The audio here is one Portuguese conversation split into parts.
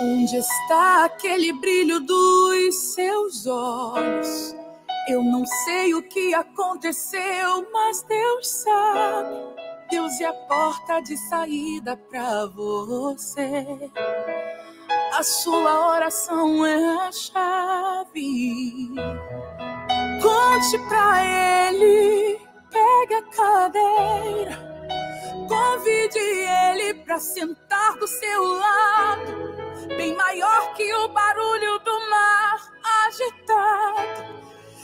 Onde está aquele brilho dos seus olhos? Eu não sei o que aconteceu, mas Deus sabe. Deus é a porta de saída para você. A sua oração é a chave. Conte para ele, pegue a cadeira. Convide ele para sentar do seu lado bem maior que o barulho do mar agitado.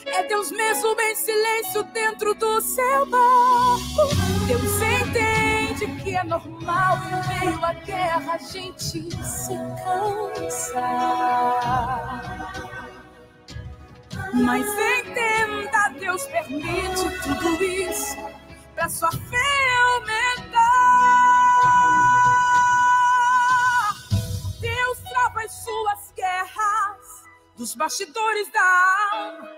É Deus mesmo em silêncio dentro do seu barco. Deus entende que é normal em meio à guerra a gente se cansar. Mas entenda, Deus permite tudo isso pra sua fé aumentar. as suas guerras dos bastidores da alma.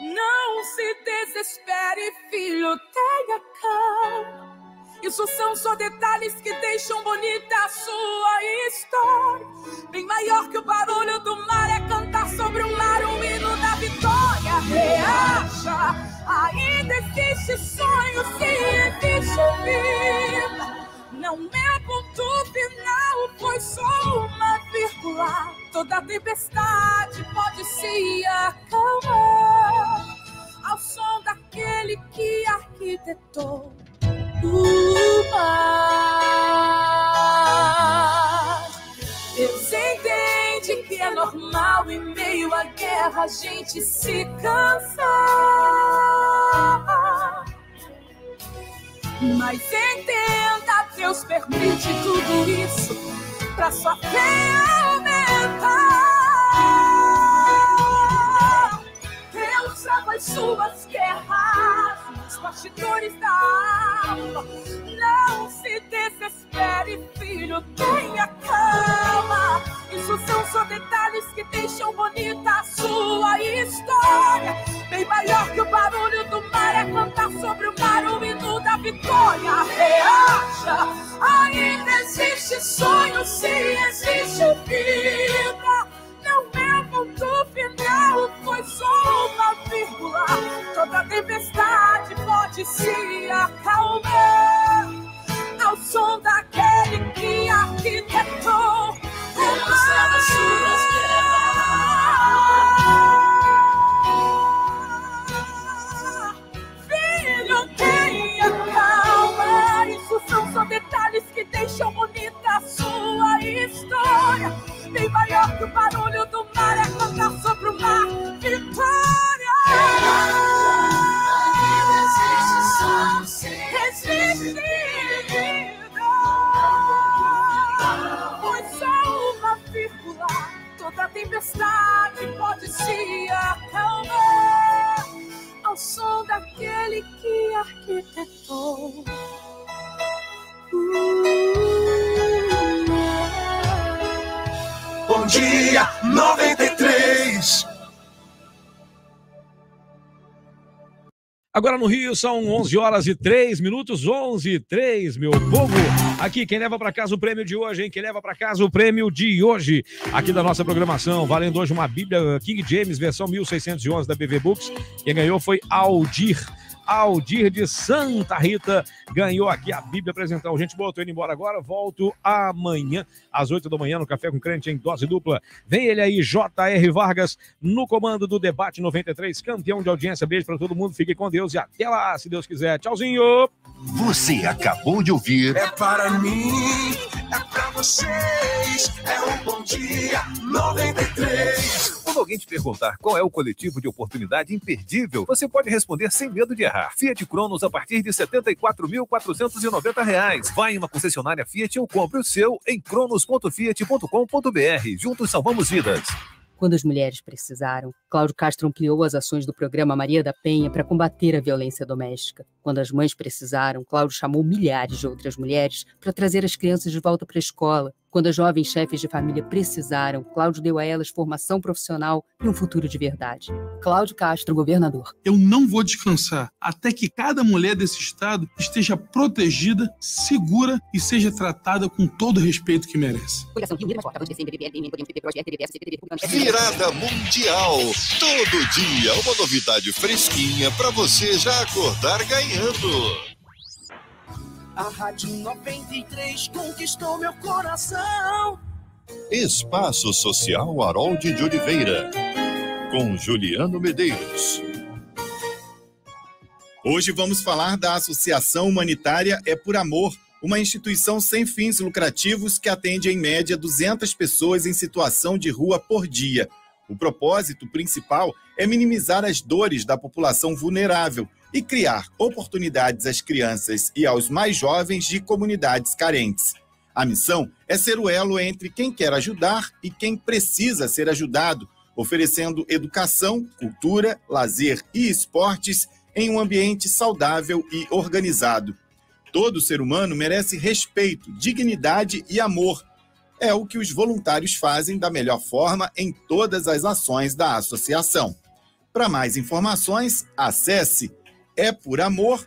Não se desespere, filho, tenha calma. Isso são só detalhes que deixam bonita a sua história. Bem maior que o barulho do mar é cantar sobre o mar o hino da vitória. Reaja, ainda existe sonho, se existe vida. Não é ponto final, foi só uma vírgula. Toda tempestade pode se acalmar ao som daquele que arquitetou o mar. Deus entende que é normal em meio à guerra a gente se cansar. Mas entende Deus permite tudo isso para sua fé aumentar. Deus trava as suas guerras nos bastidores da alma. Não se desespere, filho, tenha calma. Isso são só detalhes que deixam bonita a sua história. Bem maior que o barulho do mar é cantar sobre o mar vergonha reaja. Ainda existe sonho, se existe vida. Não é o ponto final, foi só uma vírgula. Toda tempestade pode se acalmar. Tão bonita a sua história. Bem maior que o barulho do mar é cantar sobre o mar. Vitória! uma vírgula, toda tempestade pode se acalmar ao som daquele que arquitetou. Uh. Bom Dia 93. Agora no Rio são 11 horas e 3 minutos, 11 e 3, meu povo. Aqui quem leva para casa o prêmio de hoje, hein? Quem leva para casa o prêmio de hoje, aqui da nossa programação, valendo hoje uma Bíblia King James versão 1611 da BV Books. Quem ganhou foi Aldir Aldir de Santa Rita ganhou aqui a Bíblia apresentar. Gente boa, tô indo embora agora. Volto amanhã às 8 da manhã no Café com Crente em dose dupla. Vem ele aí, J.R. Vargas, no comando do Debate 93, campeão de audiência. Beijo para todo mundo. Fique com Deus e até lá, se Deus quiser. Tchauzinho. Você acabou de ouvir. É para mim, é para vocês. É um bom dia 93. Quando alguém te perguntar qual é o coletivo de oportunidade imperdível, você pode responder sem medo de errar. Fiat Cronos a partir de R$ 74.490. Vai em uma concessionária Fiat ou compre o seu em cronos.fiat.com.br. Juntos salvamos vidas. Quando as mulheres precisaram, Cláudio Castro ampliou as ações do programa Maria da Penha para combater a violência doméstica. Quando as mães precisaram, Cláudio chamou milhares de outras mulheres para trazer as crianças de volta para a escola quando as jovens chefes de família precisaram, Cláudio deu a elas formação profissional e um futuro de verdade. Cláudio Castro, governador. Eu não vou descansar até que cada mulher desse estado esteja protegida, segura e seja tratada com todo o respeito que merece. Virada Mundial. Todo dia uma novidade fresquinha para você já acordar ganhando. A Rádio 93 conquistou meu coração. Espaço Social Harold de Oliveira, com Juliano Medeiros. Hoje vamos falar da Associação Humanitária É Por Amor, uma instituição sem fins lucrativos que atende em média 200 pessoas em situação de rua por dia. O propósito principal é minimizar as dores da população vulnerável e criar oportunidades às crianças e aos mais jovens de comunidades carentes. A missão é ser o elo entre quem quer ajudar e quem precisa ser ajudado, oferecendo educação, cultura, lazer e esportes em um ambiente saudável e organizado. Todo ser humano merece respeito, dignidade e amor. É o que os voluntários fazem da melhor forma em todas as ações da associação. Para mais informações, acesse époramor.org.br.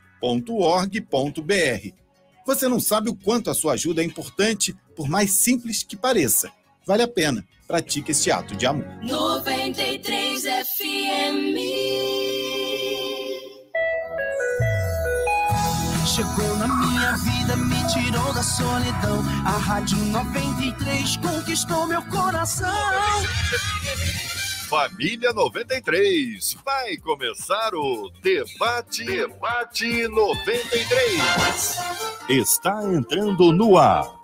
Você não sabe o quanto a sua ajuda é importante, por mais simples que pareça. Vale a pena. Pratique esse ato de amor. 93 FM. Chegou na minha vida, me tirou da solidão. A Rádio 93 conquistou meu coração. 93. Família 93, vai começar o Debate, Debate 93. Está entrando no ar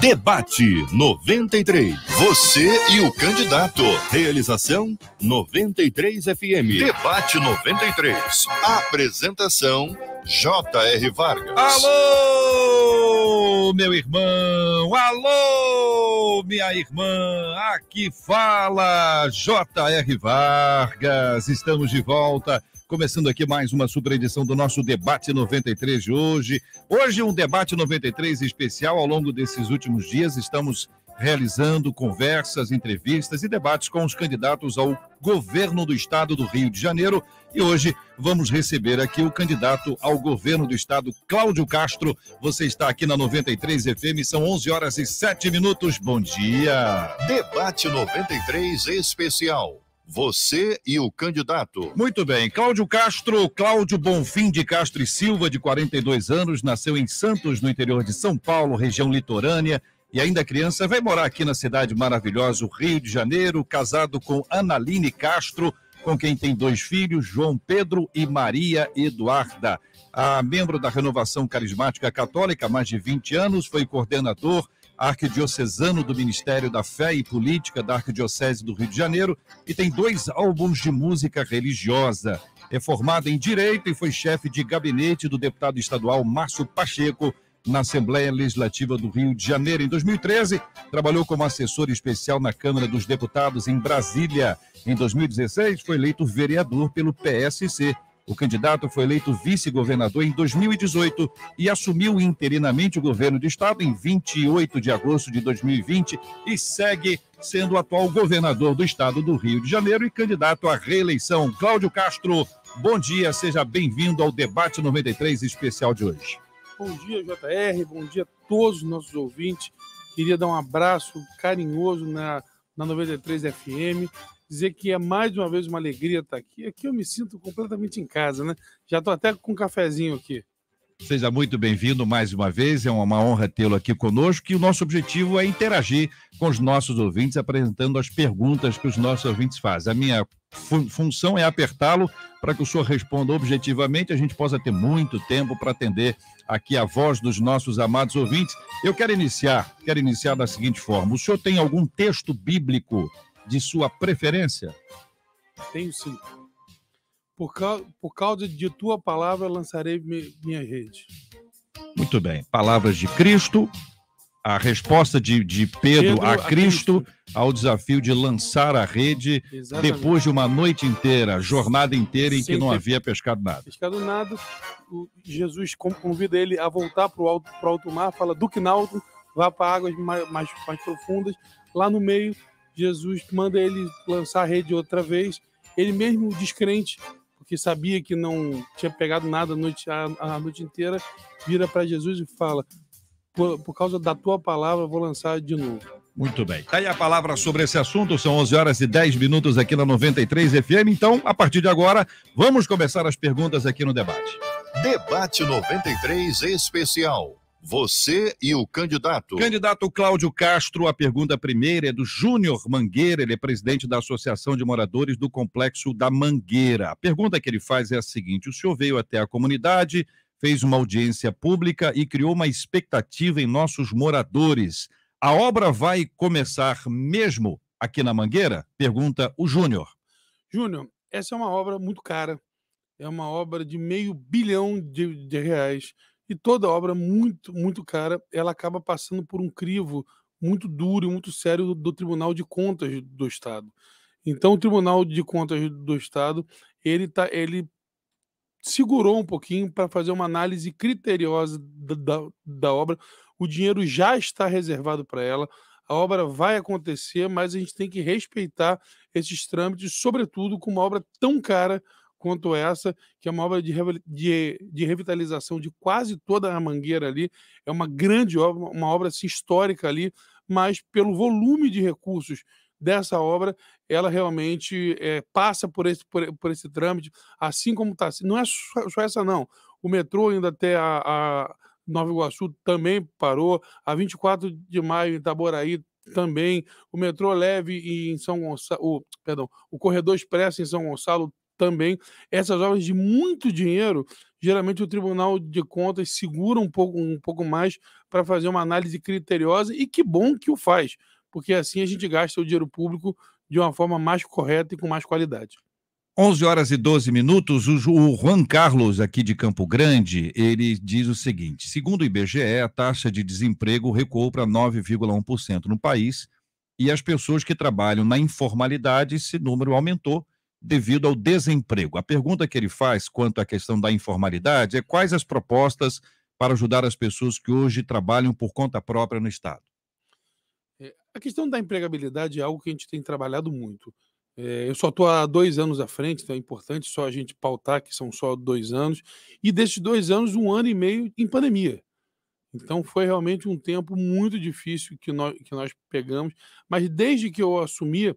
Debate 93. Você e o candidato. Realização 93 FM. Debate 93. Apresentação J.R. Vargas. Alô, meu irmão. Alô, minha irmã. Aqui fala J.R. Vargas. Estamos de volta Começando aqui mais uma super edição do nosso Debate 93 de hoje. Hoje, um Debate 93 especial. Ao longo desses últimos dias, estamos realizando conversas, entrevistas e debates com os candidatos ao governo do estado do Rio de Janeiro. E hoje vamos receber aqui o candidato ao governo do estado, Cláudio Castro. Você está aqui na 93 FM, são 11 horas e 7 minutos. Bom dia. Debate 93 especial você e o candidato. Muito bem, Cláudio Castro, Cláudio Bonfim de Castro e Silva, de 42 anos, nasceu em Santos, no interior de São Paulo, região litorânea, e ainda criança vai morar aqui na cidade maravilhosa, o Rio de Janeiro, casado com Analine Castro, com quem tem dois filhos, João Pedro e Maria Eduarda. A membro da Renovação Carismática Católica há mais de 20 anos, foi coordenador arquidiocesano do Ministério da Fé e Política da Arquidiocese do Rio de Janeiro e tem dois álbuns de música religiosa. É formado em Direito e foi chefe de gabinete do deputado estadual Márcio Pacheco na Assembleia Legislativa do Rio de Janeiro. Em 2013, trabalhou como assessor especial na Câmara dos Deputados em Brasília. Em 2016, foi eleito vereador pelo PSC o candidato foi eleito vice-governador em 2018 e assumiu interinamente o governo do estado em 28 de agosto de 2020 e segue sendo o atual governador do estado do Rio de Janeiro e candidato à reeleição. Cláudio Castro, bom dia, seja bem-vindo ao Debate 93 especial de hoje. Bom dia, JR, bom dia a todos os nossos ouvintes. Queria dar um abraço carinhoso na, na 93 FM dizer que é mais uma vez uma alegria estar aqui. Aqui eu me sinto completamente em casa, né? Já estou até com um cafezinho aqui. Seja muito bem-vindo mais uma vez, é uma honra tê-lo aqui conosco e o nosso objetivo é interagir com os nossos ouvintes, apresentando as perguntas que os nossos ouvintes fazem. A minha fun função é apertá-lo para que o senhor responda objetivamente, a gente possa ter muito tempo para atender aqui a voz dos nossos amados ouvintes. Eu quero iniciar, quero iniciar da seguinte forma: o senhor tem algum texto bíblico de sua preferência? Tenho sim. Por, causa, por causa de tua palavra lançarei minha rede. Muito bem. Palavras de Cristo, a resposta de, de Pedro, Pedro, a, Cristo, Cristo, ao desafio de lançar a rede Exatamente. depois de uma noite inteira, jornada inteira em Sem que não havia pescado nada. Pescado nada, Jesus convida ele a voltar para o alto, alto mar, fala do quinaldo, vá para águas mais, mais, mais profundas. Lá no meio, Jesus manda ele lançar a rede outra vez. Ele mesmo descrente, porque sabia que não tinha pegado nada a noite, a, a noite inteira, vira para Jesus e fala: por, por, causa da tua palavra, vou lançar de novo. Muito bem. Tá aí a palavra sobre esse assunto. São 11 horas e 10 minutos aqui na 93 FM. Então, a partir de agora, vamos começar as perguntas aqui no debate. Debate 93 Especial. Você e o candidato. Candidato Cláudio Castro, a pergunta primeira é do Júnior Mangueira, ele é presidente da Associação de Moradores do Complexo da Mangueira. A pergunta que ele faz é a seguinte: o senhor veio até a comunidade, fez uma audiência pública e criou uma expectativa em nossos moradores. A obra vai começar mesmo aqui na Mangueira? Pergunta o Júnior. Júnior, essa é uma obra muito cara. É uma obra de meio bilhão de, de reais. E toda obra muito, muito cara, ela acaba passando por um crivo muito duro e muito sério do, do Tribunal de Contas do Estado. Então, o Tribunal de Contas do Estado, ele tá, ele segurou um pouquinho para fazer uma análise criteriosa da, da, da, obra. O dinheiro já está reservado para ela, a obra vai acontecer, mas a gente tem que respeitar esses trâmites, sobretudo com uma obra tão cara quanto essa, que é uma obra de, de, de, revitalização de quase toda a mangueira ali. É uma grande obra, uma obra assim, histórica ali, mas pelo volume de recursos dessa obra, ela realmente é, passa por esse, por, por, esse trâmite, assim como está. Não é só, só, essa, não. O metrô ainda até a, a Nova Iguaçu também parou. A 24 de maio, em Itaboraí, também o metrô leve em São Gonçalo, o, perdão, o corredor expresso em São Gonçalo também essas obras de muito dinheiro, geralmente o Tribunal de Contas segura um pouco, um pouco mais para fazer uma análise criteriosa e que bom que o faz, porque assim a gente gasta o dinheiro público de uma forma mais correta e com mais qualidade. 11 horas e 12 minutos, o Juan Carlos, aqui de Campo Grande, ele diz o seguinte: segundo o IBGE, a taxa de desemprego recuou para 9,1% no país e as pessoas que trabalham na informalidade, esse número aumentou devido ao desemprego. A pergunta que ele faz quanto à questão da informalidade é quais as propostas para ajudar as pessoas que hoje trabalham por conta própria no Estado. É, a questão da empregabilidade é algo que a gente tem trabalhado muito. É, eu só estou há dois anos à frente, então é importante só a gente pautar que são só dois anos, e desses dois anos, um ano e meio em pandemia. Então foi realmente um tempo muito difícil que nós, que nós pegamos, mas desde que eu assumi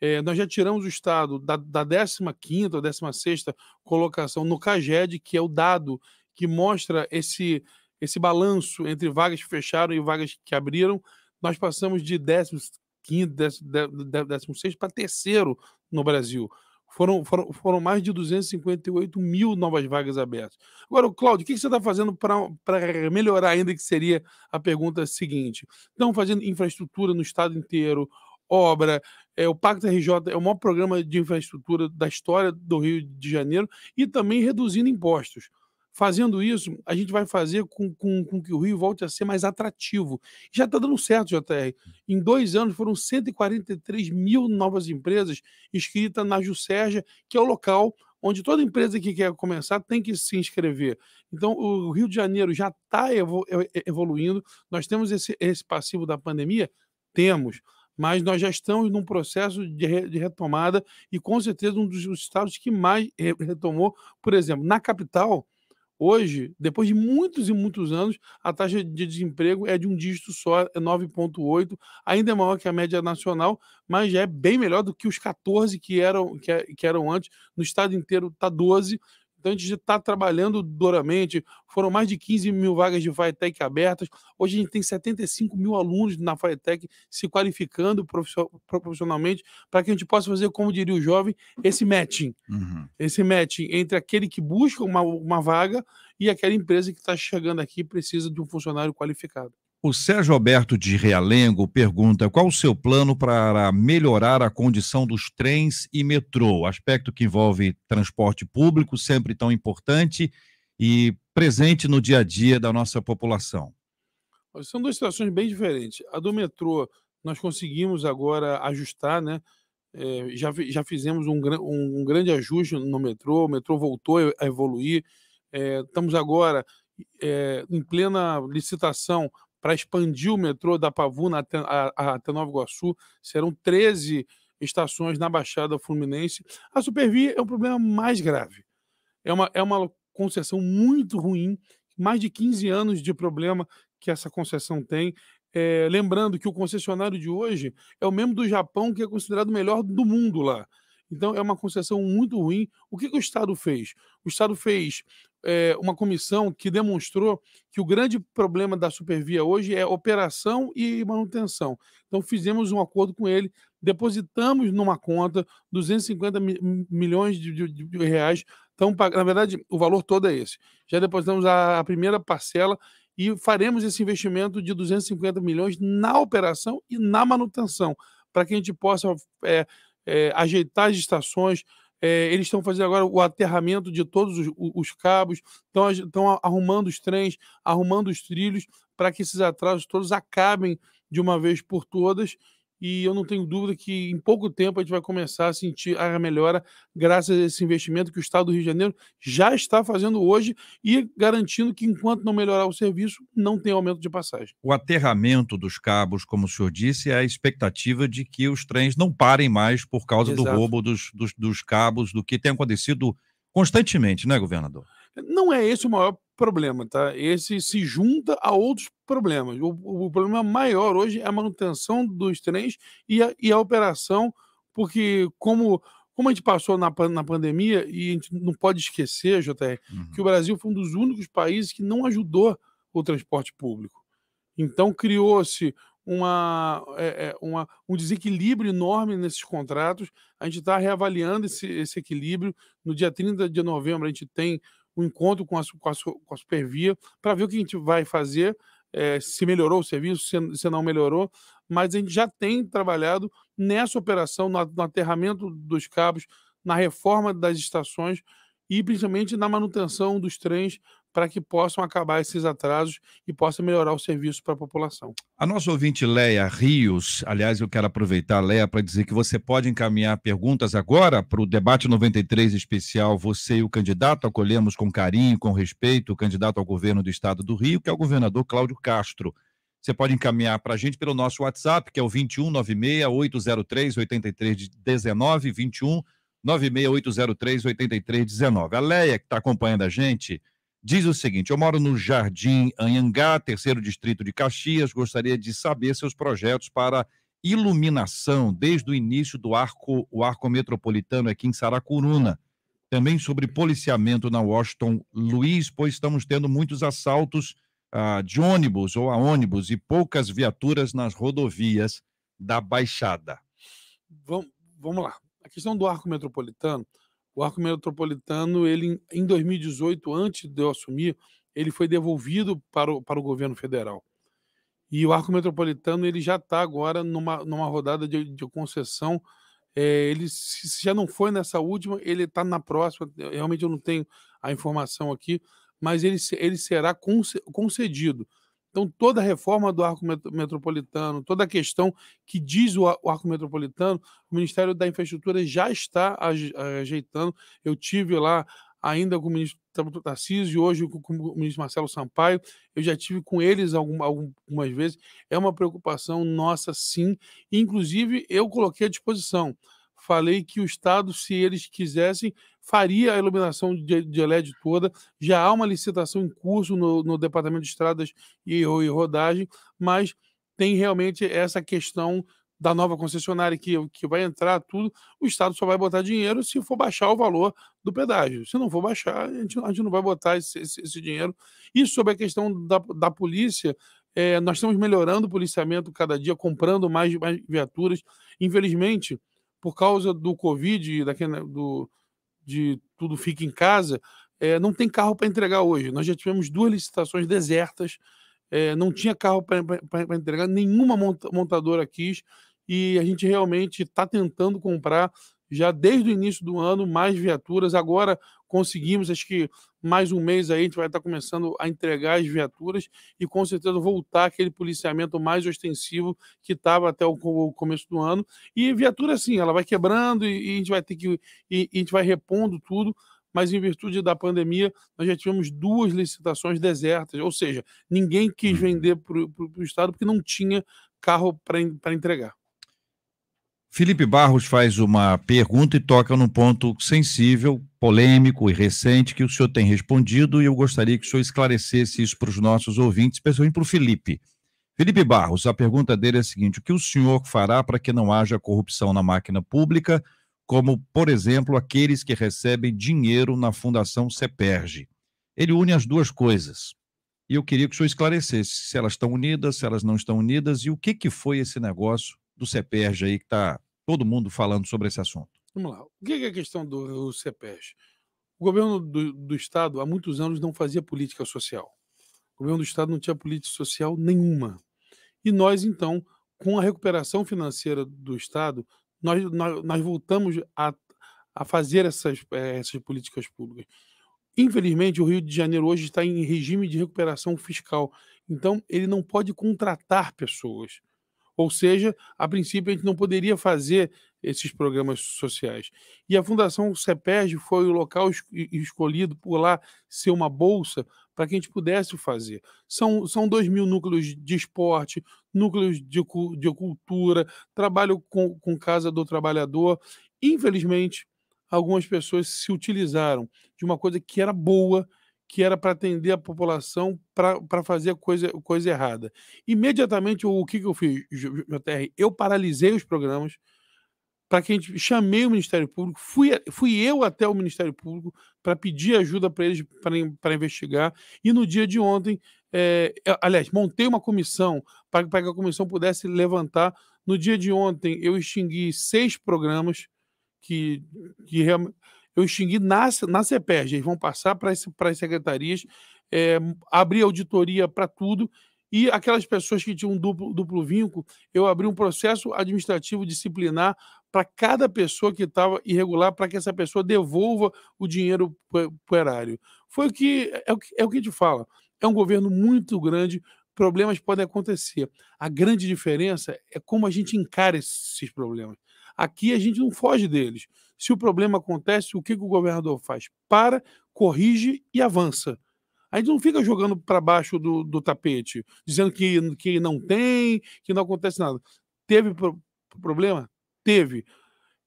é, nós já tiramos o Estado da, da 15 ou 16 colocação no CAGED, que é o dado que mostra esse, esse balanço entre vagas que fecharam e vagas que abriram. Nós passamos de 15 16 para terceiro no Brasil. Foram, foram, foram mais de 258 mil novas vagas abertas. Agora, Cláudio, o que você está fazendo para melhorar ainda, que seria a pergunta seguinte? Estão fazendo infraestrutura no estado inteiro, obra, é, o Pacto RJ é o maior programa de infraestrutura da história do Rio de Janeiro e também reduzindo impostos. Fazendo isso, a gente vai fazer com, com, com que o Rio volte a ser mais atrativo. Já está dando certo, JR. Em dois anos foram 143 mil novas empresas inscritas na Juscerja, que é o local onde toda empresa que quer começar tem que se inscrever. Então, o Rio de Janeiro já está evolu eh, evoluindo. Nós temos esse, esse passivo da pandemia? Temos mas nós já estamos num processo de, re, de retomada e com certeza um dos estados que mais retomou, por exemplo, na capital, hoje, depois de muitos e muitos anos, a taxa de desemprego é de um dígito só, é 9.8, ainda é maior que a média nacional, mas já é bem melhor do que os 14 que eram que, que eram antes, no estado inteiro está 12, então, a gente está trabalhando duramente. Foram mais de 15 mil vagas de FireTech abertas. Hoje a gente tem 75 mil alunos na FireTech se qualificando profissionalmente para que a gente possa fazer, como diria o jovem, esse matching. Uhum. Esse matching entre aquele que busca uma, uma vaga e aquela empresa que está chegando aqui e precisa de um funcionário qualificado. O Sérgio Alberto de Realengo pergunta qual o seu plano para melhorar a condição dos trens e metrô, aspecto que envolve transporte público, sempre tão importante e presente no dia a dia da nossa população. São duas situações bem diferentes. A do metrô, nós conseguimos agora ajustar, né? É, já, já fizemos um, um, um, grande ajuste no metrô, o metrô voltou a evoluir. É, estamos agora é, em plena licitação para expandir o metrô da Pavuna até, a, a, até Nova Iguaçu. Serão 13 estações na Baixada Fluminense. A Supervia é um problema mais grave. É uma, é uma concessão muito ruim, mais de 15 anos de problema que essa concessão tem. É, lembrando que o concessionário de hoje é o mesmo do Japão, que é considerado o melhor do mundo lá. Então é uma concessão muito ruim. O que, que o Estado fez? O Estado fez é, uma comissão que demonstrou que o grande problema da Supervia hoje é operação e manutenção. Então, fizemos um acordo com ele, depositamos numa conta 250 mi milhões de, de, de, reais. Então, na verdade, o valor todo é esse. Já depositamos a, a primeira parcela e faremos esse investimento de 250 milhões na operação e na manutenção, para que a gente possa é, é, ajeitar as estações, é, eles estão fazendo agora o aterramento de todos os, os cabos, estão arrumando os trens, arrumando os trilhos, para que esses atrasos todos acabem de uma vez por todas e eu não tenho dúvida que em pouco tempo a gente vai começar a sentir a melhora graças a esse investimento que o Estado do Rio de Janeiro já está fazendo hoje e garantindo que enquanto não melhorar o serviço, não tem aumento de passagem. O aterramento dos cabos, como o senhor disse, é a expectativa de que os trens não parem mais por causa Exato. do roubo dos, dos, dos cabos, do que tem acontecido constantemente, né, governador? Não é esse o maior problema, tá? Esse se junta a outros problemas. O, o problema maior hoje é a manutenção dos trens e a, e a operação, porque como como a gente passou na, na pandemia, e a gente não pode esquecer, JR, uhum. que o uhum. Brasil foi um dos únicos países que não ajudou o transporte público. Então criou-se uma, é, é uma, um desequilíbrio enorme nesses contratos. A gente está reavaliando esse, esse equilíbrio. No dia 30 de novembro, a gente tem o um encontro com a, com a, com a Supervia para ver o que a gente vai fazer, é, se melhorou o serviço, se, se, não melhorou, mas a gente já tem trabalhado nessa operação, no, no aterramento dos cabos, na reforma das estações e principalmente na manutenção dos trens para que possam acabar esses atrasos e possa melhorar o serviço para a população. A nossa ouvinte Leia Rios, aliás, eu quero aproveitar, Leia, para dizer que você pode encaminhar perguntas agora para o debate 93 especial. Você e o candidato acolhemos com carinho, com respeito, o candidato ao governo do estado do Rio, que é o governador Cláudio Castro. Você pode encaminhar para a gente pelo nosso WhatsApp, que é o 2196 803 8319, 21 803 8319. A Leia, que está acompanhando a gente, diz o seguinte: Eu moro no Jardim Anhangá, terceiro distrito de Caxias. Gostaria de saber seus projetos para iluminação desde o início do arco, o arco metropolitano aqui em Saracuruna. Também sobre policiamento na Washington Luiz, pois estamos tendo muitos assaltos ah, de ônibus ou a ônibus e poucas viaturas nas rodovias da Baixada. Vamos, vamos lá. A questão do arco metropolitano, o arco metropolitano, ele em 2018, antes de eu assumir, ele foi devolvido para o, para o governo federal. E o arco metropolitano ele já está agora numa, numa rodada de, de concessão. É, ele se já não foi nessa última, ele está na próxima. Realmente eu não tenho a informação aqui, mas ele, ele será concedido. Então, toda a reforma do arco metropolitano, toda a questão que diz o arco metropolitano, o Ministério da Infraestrutura já está ajeitando. Eu tive lá ainda com o ministro Tarcísio e hoje com o ministro Marcelo Sampaio. Eu já tive com eles algumas vezes. É uma preocupação nossa, sim. Inclusive, eu coloquei à disposição. Falei que o Estado, se eles quisessem, faria a iluminação de, de LED toda. Já há uma licitação em curso no, no Departamento de Estradas e, e Rodagem, mas tem realmente essa questão da nova concessionária que, que vai entrar tudo, o Estado só vai botar dinheiro se for baixar o valor do pedágio. Se não for baixar, a gente, a gente não vai botar esse, esse, esse, dinheiro. E sobre a questão da, da polícia, é, nós estamos melhorando o policiamento cada dia, comprando mais, mais viaturas. Infelizmente, por causa do Covid, daquele, do, de tudo fica em casa, é, não tem carro para entregar hoje. Nós já tivemos duas licitações desertas, é, não tinha carro para entregar, nenhuma montadora quis, e a gente realmente está tentando comprar já desde o início do ano mais viaturas. Agora conseguimos, acho que mais um mês aí a gente vai estar tá começando a entregar as viaturas e com certeza voltar aquele policiamento mais ostensivo que estava até o começo do ano. E viatura, assim, ela vai quebrando e, a gente vai ter que. E, a gente vai repondo tudo. Mas em virtude da pandemia, nós já tivemos duas licitações desertas, ou seja, ninguém quis uhum. vender para o Estado porque não tinha carro para entregar. Felipe Barros faz uma pergunta e toca num ponto sensível, polêmico e recente que o senhor tem respondido e eu gostaria que o senhor esclarecesse isso para os nossos ouvintes, especialmente para o Felipe. Felipe Barros, a pergunta dele é a seguinte: o que o senhor fará para que não haja corrupção na máquina pública, como, por exemplo, aqueles que recebem dinheiro na Fundação Seperge? Ele une as duas coisas. E eu queria que o senhor esclarecesse se elas estão unidas, se elas não estão unidas e o que, que foi esse negócio do CEPERG aí que está todo mundo falando sobre esse assunto. Vamos lá. O que é a questão do CEPES? O governo do, do Estado há muitos anos não fazia política social. O governo do Estado não tinha política social nenhuma. E nós, então, com a recuperação financeira do Estado, nós, nós, nós voltamos a, a fazer essas, eh, essas políticas públicas. Infelizmente, o Rio de Janeiro hoje está em regime de recuperação fiscal. Então, ele não pode contratar pessoas. Ou seja, a princípio a gente não poderia fazer esses programas sociais. E a Fundação CEPERG foi o local escolhido por lá ser uma bolsa para que a gente pudesse fazer. São, são dois mil núcleos de esporte, núcleos de, de cultura, trabalho com, com Casa do Trabalhador. Infelizmente, algumas pessoas se utilizaram de uma coisa que era boa que era para atender a população para fazer coisa, coisa errada. Imediatamente, o, que, que eu fiz, JR? Eu paralisei os programas para que a gente chamei o Ministério Público, fui, fui eu até o Ministério Público para pedir ajuda para eles para investigar. E no dia de ontem, é, aliás, montei uma comissão para que a comissão pudesse levantar. No dia de ontem, eu extingui seis programas que, que realmente eu extingui na, na CEPERJ. Eles vão passar para as secretarias, é, abrir auditoria para tudo. E aquelas pessoas que tinham duplo, duplo vínculo, eu abri um processo administrativo disciplinar para cada pessoa que estava irregular, para que essa pessoa devolva o dinheiro para o erário. Foi o que é, o que é o que a gente fala. É um governo muito grande, problemas podem acontecer. A grande diferença é como a gente encara esses problemas. Aqui a gente não foge deles. Se o problema acontece, o que, que o governador faz? Para, corrige e avança. A gente não fica jogando para baixo do, do, tapete, dizendo que, que não tem, que não acontece nada. Teve pro, problema? Teve.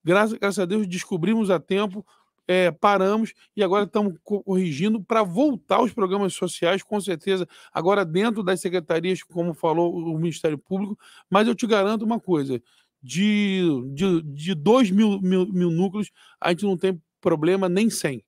Graças, graças, a Deus descobrimos a tempo, é, paramos e agora estamos corrigindo para voltar os programas sociais, com certeza, agora dentro das secretarias, como falou o Ministério Público. Mas eu te garanto uma coisa: de, de, de 2 mil, mil, mil núcleos, a gente não tem problema nem 100.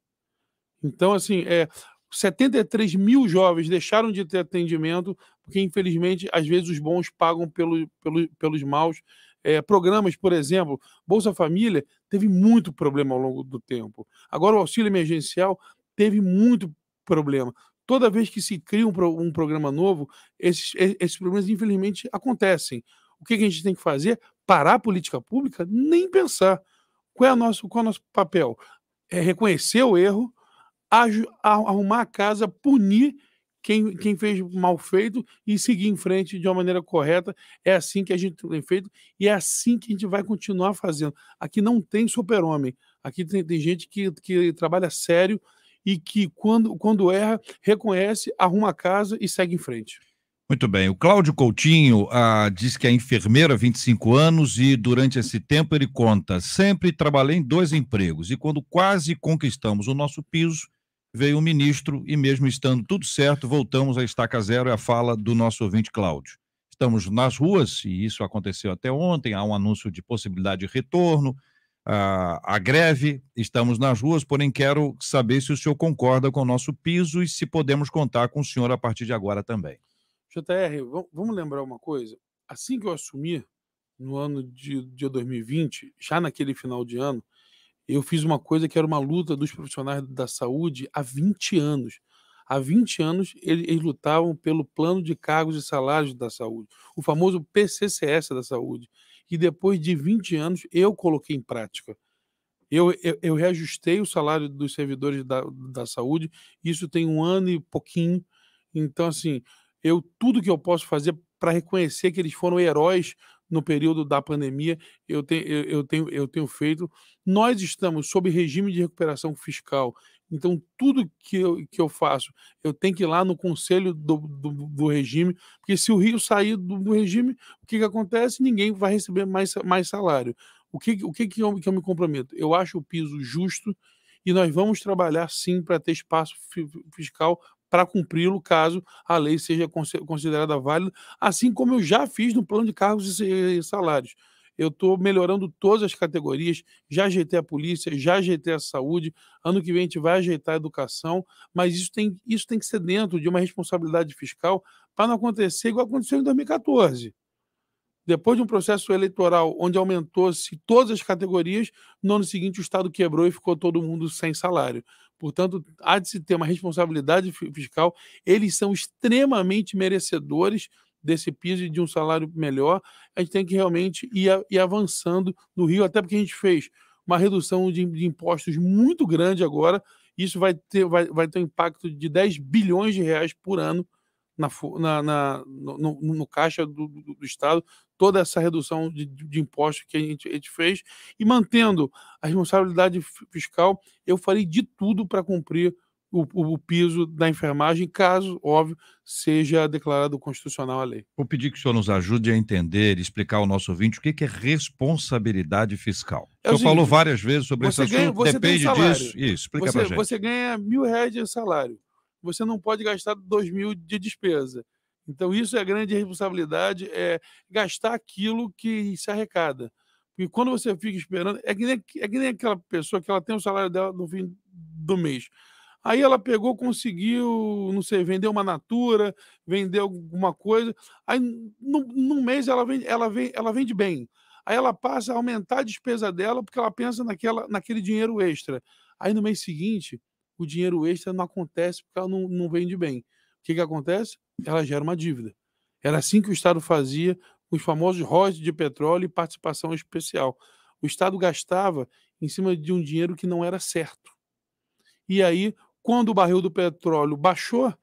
Então, assim, é, 73 mil jovens deixaram de ter atendimento, porque, infelizmente, às vezes os bons pagam pelo, pelo, pelos maus. É, programas, por exemplo, Bolsa Família teve muito problema ao longo do tempo. Agora, o auxílio emergencial teve muito problema. Toda vez que se cria um, um programa novo, esses, esses problemas, infelizmente, acontecem. O que, a gente tem que fazer? Parar a política pública? Nem pensar. Qual é, nosso, qual é o nosso papel? É reconhecer o erro, arrumar a casa, punir quem, quem, fez mal feito e seguir em frente de uma maneira correta. É assim que a gente tem feito e é assim que a gente vai continuar fazendo. Aqui não tem super-homem. Aqui tem, tem gente que, que, trabalha sério e que, quando, quando erra, reconhece, arruma a casa e segue em frente. Muito bem. O Cláudio Coutinho ah, diz que é enfermeira há 25 anos e durante esse tempo ele conta: sempre trabalhei em dois empregos e quando quase conquistamos o nosso piso, veio um ministro e, mesmo estando tudo certo, voltamos à estaca zero. É a fala do nosso ouvinte Cláudio. Estamos nas ruas e isso aconteceu até ontem. Há um anúncio de possibilidade de retorno à, ah, greve. Estamos nas ruas, porém quero saber se o senhor concorda com o nosso piso e se podemos contar com o senhor a partir de agora também. JR, vamos lembrar uma coisa. Assim que eu assumi, no ano de, de 2020, já naquele final de ano, eu fiz uma coisa que era uma luta dos profissionais da saúde há 20 anos. Há 20 anos, eles, eles lutavam pelo plano de cargos e salários da saúde, o famoso PCCS da saúde. E depois de 20 anos, eu coloquei em prática. Eu, eu, eu, reajustei o salário dos servidores da, da saúde, isso tem um ano e pouquinho. Então, assim, eu tudo que eu posso fazer para reconhecer que eles foram heróis no período da pandemia, eu tenho, eu, eu, tenho, eu tenho feito. Nós estamos sob regime de recuperação fiscal, então tudo que eu, que eu faço, eu tenho que ir lá no conselho do, do, do regime, porque se o Rio sair do, do, regime, o que, que acontece? Ninguém vai receber mais, mais salário. O, que, o que, que, eu, que eu me comprometo? Eu acho o piso justo, e nós vamos trabalhar sim para ter espaço fiscal para cumpri-lo caso a lei seja considerada válida, assim como eu já fiz no plano de cargos e salários. Eu estou melhorando todas as categorias, já ajeitei a polícia, já ajeitei a saúde, ano que vem a gente vai ajeitar a educação, mas isso tem, isso tem que ser dentro de uma responsabilidade fiscal para não acontecer igual aconteceu em 2014. Depois de um processo eleitoral onde aumentou-se todas as categorias, no ano seguinte o Estado quebrou e ficou todo mundo sem salário. Portanto, há de se ter uma responsabilidade fiscal. Eles são extremamente merecedores desse piso e de um salário melhor. A gente tem que realmente ir, ir avançando no Rio, até porque a gente fez uma redução de, de impostos muito grande agora. Isso vai ter, vai, vai ter um impacto de 10 bilhões de reais por ano na, na, na no, no, caixa do, do, do, Estado toda essa redução de, de impostos que a gente, a gente, fez e mantendo a responsabilidade fiscal, eu farei de tudo para cumprir o, o, o, piso da enfermagem, caso, óbvio, seja declarado constitucional a lei. Vou pedir que o senhor nos ajude a entender e explicar ao nosso ouvinte o que, é responsabilidade fiscal. É o senhor falou várias vezes sobre esse assunto, ganha, depende disso. Isso, explica Você ganha mil reais de salário você não pode gastar 2 mil de despesa. Então, isso é a grande responsabilidade, é gastar aquilo que se arrecada. Porque quando você fica esperando, é que, nem, é que nem aquela pessoa que ela tem o salário dela no fim do mês. Aí ela pegou, conseguiu, não sei, vender uma natura, vender alguma coisa. Aí num mês ela vende, ela, vende, ela vende bem. Aí ela passa a aumentar a despesa dela porque ela pensa naquela, naquele dinheiro extra. Aí no mês seguinte, o dinheiro extra não acontece porque ela não, não vende bem. O que, que acontece? Ela gera uma dívida. Era assim que o Estado fazia com os famosos royalties de petróleo e participação especial. O Estado gastava em cima de um dinheiro que não era certo. E aí, quando o barril do petróleo baixou,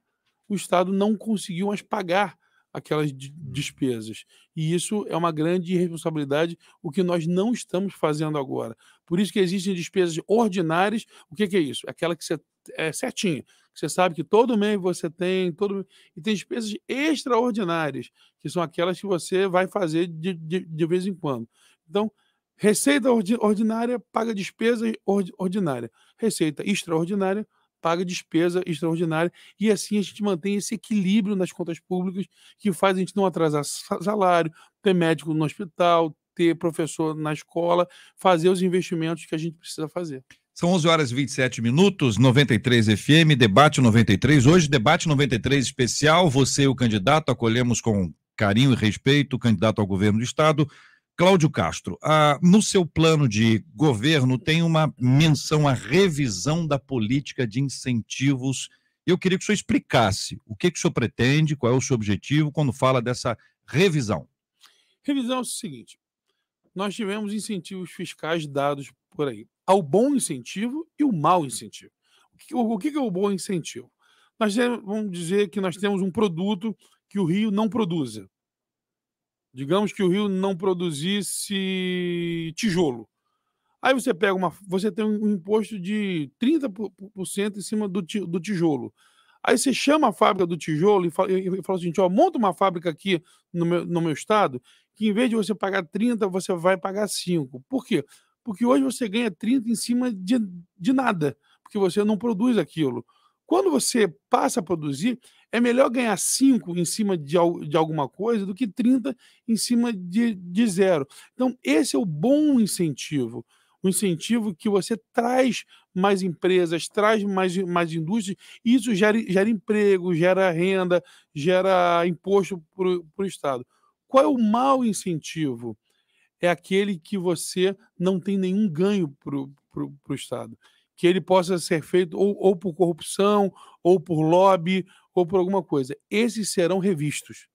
o Estado não conseguiu mais pagar aquelas hum. despesas. E isso é uma grande irresponsabilidade, o que nós não estamos fazendo agora. Por isso que existem despesas ordinárias. O que, que é isso? Aquela que você é certinho. Você sabe que todo mês você tem, todo e tem despesas extraordinárias, que são aquelas que você vai fazer de, de, de vez em quando. Então, receita ordinária paga despesa ordinária. Receita extraordinária paga despesa extraordinária. E assim a gente mantém esse equilíbrio nas contas públicas que faz a gente não atrasar salário, ter médico no hospital, ter professor na escola, fazer os investimentos que a gente precisa fazer. São 11 horas e 27 minutos, 93 FM, debate 93. Hoje, debate 93 especial. Você, o candidato, acolhemos com carinho e respeito o candidato ao governo do Estado, Cláudio Castro, ah, no seu plano de governo tem uma menção à revisão da política de incentivos. Eu queria que o senhor explicasse o que, que o senhor pretende, qual é o seu objetivo quando fala dessa revisão. Revisão é o seguinte: nós tivemos incentivos fiscais dados por aí. Ao bom incentivo e o mau incentivo. O que é o bom incentivo? Nós vamos dizer que nós temos um produto que o Rio não produza. Digamos que o Rio não produzisse tijolo. Aí você pega uma. Você tem um imposto de 30% em cima do, do tijolo. Aí você chama a fábrica do tijolo e fala, e fala assim: monta uma fábrica aqui no meu, no meu estado que em vez de você pagar 30, você vai pagar 5. Por quê? Porque hoje você ganha 30 em cima de, de nada, porque você não produz aquilo. Quando você passa a produzir, é melhor ganhar 5 em cima de, de alguma coisa do que 30 em cima de, de zero. Então, esse é o bom incentivo o incentivo que você traz mais empresas, traz mais, mais indústrias, e isso gera, gera emprego, gera renda, gera imposto para o Estado. Qual é o mau incentivo? É aquele que você não tem nenhum ganho para o Estado. Que ele possa ser feito ou, ou por corrupção, ou por lobby, ou por alguma coisa. Esses serão revistos.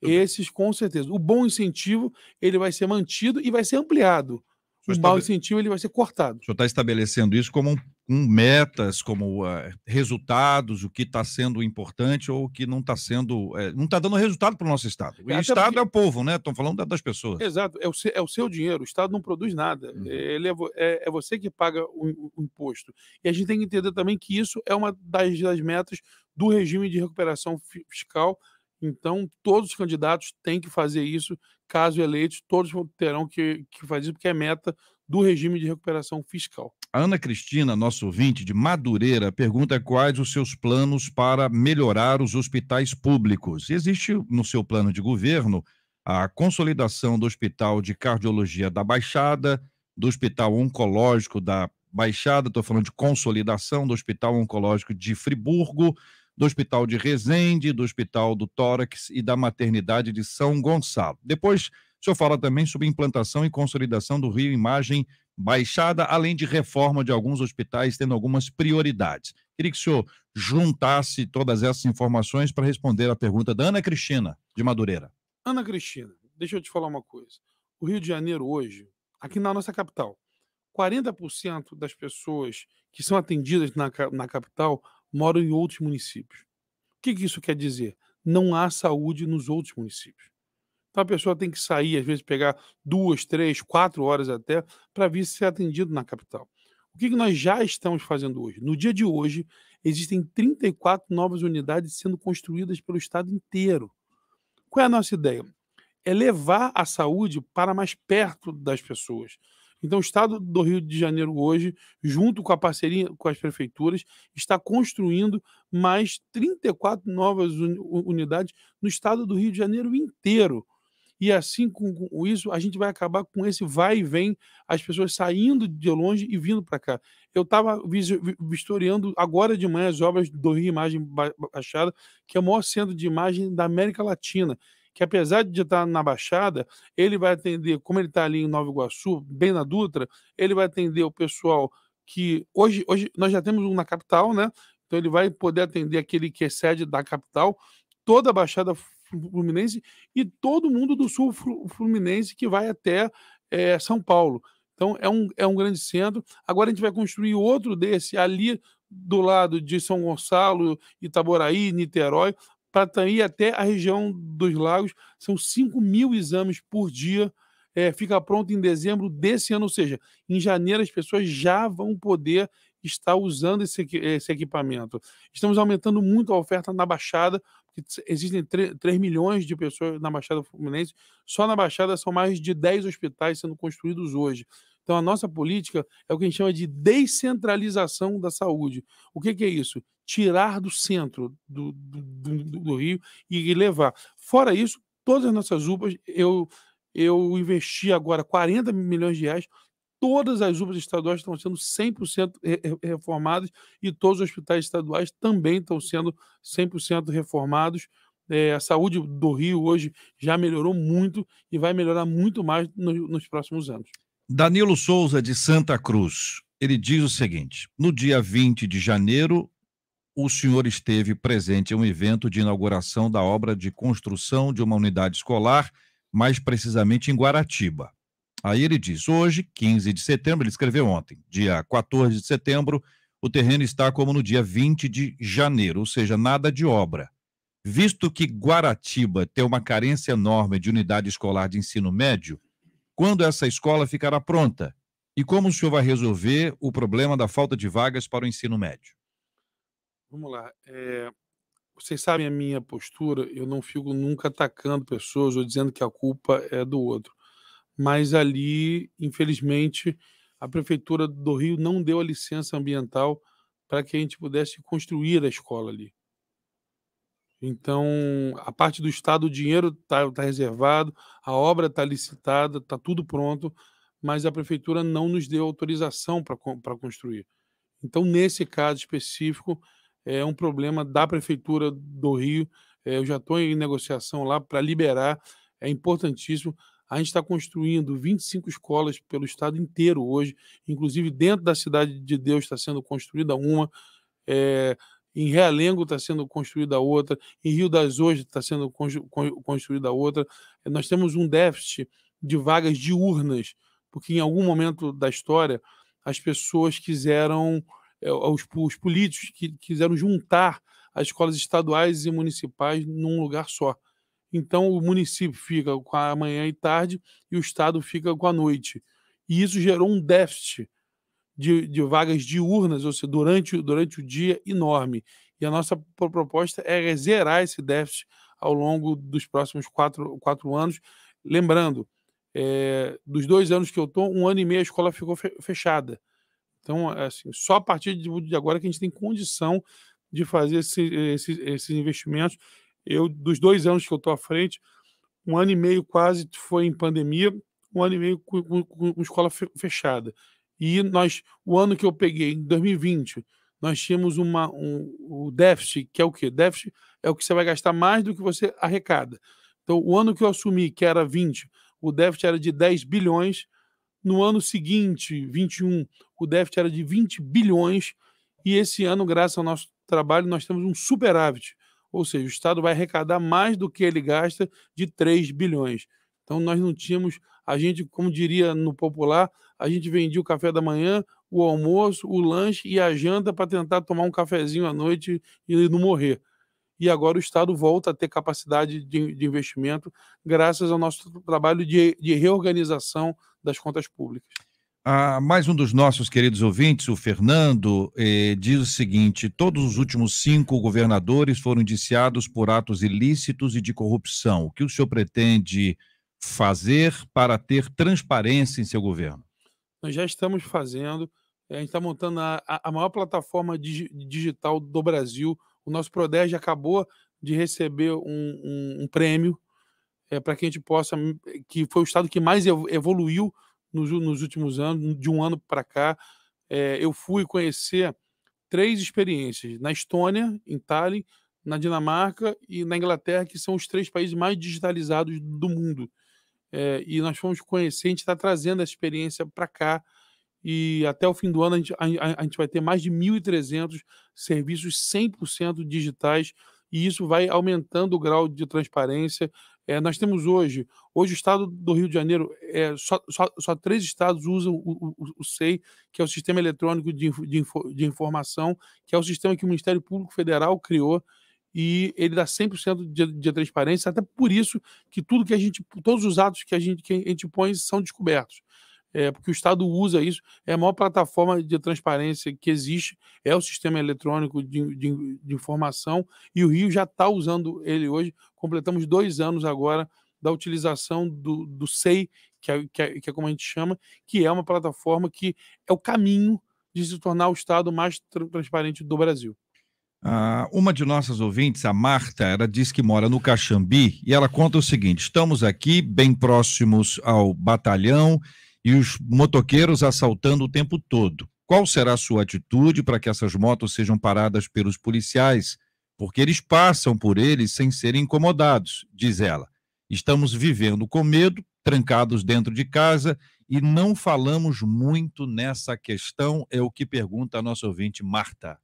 Esses, com certeza. O bom incentivo ele vai ser mantido e vai ser ampliado o mau estab... incentivo ele vai ser cortado. O senhor está estabelecendo isso como um, um metas, como uh, resultados, o que está sendo importante ou o que não está sendo. Uh, não está dando resultado para o nosso Estado. E o é, Estado porque... é o povo, né? Estão falando das pessoas. Exato, é o, seu, é o, seu dinheiro, o Estado não produz nada. Uhum. É, ele é, é, é, você que paga o, o, imposto. E a gente tem que entender também que isso é uma das, das metas do regime de recuperação fiscal então, todos os candidatos têm que fazer isso. Caso eleitos, todos terão que, que fazer isso, porque é meta do regime de recuperação fiscal. A Ana Cristina, nosso ouvinte de Madureira, pergunta quais os seus planos para melhorar os hospitais públicos. Existe no seu plano de governo a consolidação do Hospital de Cardiologia da Baixada, do Hospital Oncológico da Baixada, estou falando de consolidação do Hospital Oncológico de Friburgo, do Hospital de Resende, do Hospital do Tórax e da Maternidade de São Gonçalo. Depois, o senhor fala também sobre implantação e consolidação do Rio Imagem Baixada, além de reforma de alguns hospitais, tendo algumas prioridades. Queria que o senhor juntasse todas essas informações para responder à pergunta da Ana Cristina, de Madureira. Ana Cristina, deixa eu te falar uma coisa. O Rio de Janeiro hoje, aqui na nossa capital, 40% das pessoas que são atendidas na, na capital moram em outros municípios. O que, que isso quer dizer? Não há saúde nos outros municípios. Então a pessoa tem que sair, às vezes pegar duas, três, quatro horas até, para vir ser atendido na capital. O que, que nós já estamos fazendo hoje? No dia de hoje, existem 34 novas unidades sendo construídas pelo Estado inteiro. Qual é a nossa ideia? É levar a saúde para mais perto das pessoas. Então, o Estado do Rio de Janeiro hoje, junto com a parceria com as prefeituras, está construindo mais 34 novas unidades no Estado do Rio de Janeiro inteiro. E assim com isso, a gente vai acabar com esse vai e vem, as pessoas saindo de longe e vindo para cá. Eu estava vistoriando agora de manhã as obras do Rio Imagem Baixada, que é o maior centro de imagem da América Latina que apesar de estar na Baixada, ele vai atender, como ele está ali em Nova Iguaçu, bem na Dutra, ele vai atender o pessoal que hoje, hoje nós já temos um na capital, né? Então ele vai poder atender aquele que é sede da capital, toda a Baixada Fluminense e todo mundo do Sul Fluminense que vai até é, São Paulo. Então é um, é um grande centro. Agora a gente vai construir outro desse ali do lado de São Gonçalo, Itaboraí, Niterói, para tá ir até a região dos lagos. São 5 mil exames por dia. É, fica pronto em dezembro desse ano, ou seja, em janeiro as pessoas já vão poder estar usando esse, esse equipamento. Estamos aumentando muito a oferta na Baixada, porque existem 3, 3 milhões de pessoas na Baixada Fluminense. Só na Baixada são mais de 10 hospitais sendo construídos hoje. Então, a nossa política é o que a gente chama de descentralização da saúde. O que, que é isso? tirar do centro do, do, do, do Rio e levar. Fora isso, todas as nossas UPAs, eu, eu investi agora 40 milhões de reais todas as UPAs estaduais estão sendo 100% reformadas e todos os hospitais estaduais também estão sendo 100% reformados. É, a saúde do Rio hoje já melhorou muito e vai melhorar muito mais no, nos próximos anos. Danilo Souza, de Santa Cruz, ele diz o seguinte: no dia 20 de janeiro, o senhor esteve presente em um evento de inauguração da obra de construção de uma unidade escolar, mais precisamente em Guaratiba. Aí ele diz: hoje, 15 de setembro, ele escreveu ontem, dia 14 de setembro, o terreno está como no dia 20 de janeiro, ou seja, nada de obra. Visto que Guaratiba tem uma carência enorme de unidade escolar de ensino médio, quando essa escola ficará pronta? E como o senhor vai resolver o problema da falta de vagas para o ensino médio? Vamos lá. É, vocês sabem a minha postura, eu não fico nunca atacando pessoas ou dizendo que a culpa é do outro. Mas ali, infelizmente, a Prefeitura do Rio não deu a licença ambiental para que a gente pudesse construir a escola ali. Então, a parte do Estado, o dinheiro está tá reservado, a obra está licitada, está tudo pronto, mas a Prefeitura não nos deu autorização para construir. Então, nesse caso específico, é um problema da Prefeitura do Rio. É, eu já estou em negociação lá para liberar, é importantíssimo. A gente está construindo 25 escolas pelo estado inteiro hoje, inclusive dentro da Cidade de Deus está sendo construída uma, é, em Realengo está sendo construída outra, em Rio das Hoje está sendo construída outra. É, nós temos um déficit de vagas de urnas, porque em algum momento da história as pessoas quiseram é, os, os políticos que quiseram juntar as escolas estaduais e municipais num lugar só. Então, o município fica com a manhã e tarde e o estado fica com a noite. E isso gerou um déficit de, de vagas diurnas, ou seja, durante, durante o dia, enorme. E a nossa proposta é zerar esse déficit ao longo dos próximos quatro, quatro anos. Lembrando, é, dos dois anos que eu estou, um ano e meio a escola ficou fechada. Então, assim, só a partir de agora que a gente tem condição de fazer esse, esse, esses investimentos. Eu, dos dois anos que eu estou à frente, um ano e meio quase foi em pandemia, um ano e meio com, com, com escola fechada. E nós, o ano que eu peguei, em 2020, nós tínhamos uma, um, o déficit, que é o quê? Déficit é o que você vai gastar mais do que você arrecada. Então, o ano que eu assumi, que era 20, o déficit era de 10 bilhões, no ano seguinte, 21, o déficit era de 20 bilhões e esse ano, graças ao nosso trabalho, nós temos um superávit, ou seja, o Estado vai arrecadar mais do que ele gasta de 3 bilhões. Então nós não tínhamos, a gente, como diria no popular, a gente vendia o café da manhã, o almoço, o lanche e a janta para tentar tomar um cafezinho à noite e não morrer. E agora o Estado volta a ter capacidade de, de investimento, graças ao nosso trabalho de, de reorganização das contas públicas. Ah, mais um dos nossos queridos ouvintes, o Fernando, eh, diz o seguinte: todos os últimos cinco governadores foram indiciados por atos ilícitos e de corrupção. O que o senhor pretende fazer para ter transparência em seu governo? Nós já estamos fazendo, a gente está montando a, a maior plataforma dig, digital do Brasil. O nosso PRODES acabou de receber um, um, um prêmio é, para que a gente possa, hum, eh, que foi o estado que mais evoluiu nos, nos últimos anos, de um ano para cá. É, eu fui conhecer três experiências na Estônia, em Tallinn, na Dinamarca e na Inglaterra, que são os três países mais digitalizados do mundo. É, e nós fomos conhecer, a gente está trazendo essa experiência para cá. E até o fim do ano a gente, a, a gente vai ter mais de 1.300 serviços 100% digitais, e isso vai aumentando o grau de transparência é, nós temos hoje, hoje o estado do Rio de Janeiro, é, só, só, só três estados usam o, o, o, SEI, que é o Sistema Eletrônico de, de, de, Informação, que é o sistema que o Ministério Público Federal criou e ele dá 100% de, de transparência, até por isso que tudo que a gente, todos os atos que a gente, que a gente põe são descobertos. É, porque o Estado usa isso, é a maior plataforma de transparência que existe, é o sistema eletrônico de, de, de informação, e o Rio já está usando ele hoje completamos dois anos agora da utilização do, do SEI, que é, que, é, que é como a gente chama, que é uma plataforma que é o caminho de se tornar o Estado mais transparente do Brasil. Ah, uma de nossas ouvintes, a Marta, ela diz que mora no Caxambi e ela conta o seguinte: estamos aqui bem próximos ao batalhão e os motoqueiros assaltando o tempo todo. Qual será a sua atitude para que essas motos sejam paradas pelos policiais? porque eles passam por eles sem serem incomodados, diz ela. Estamos vivendo com medo, trancados dentro de casa e não falamos muito nessa questão, é o que pergunta a nossa ouvinte Marta.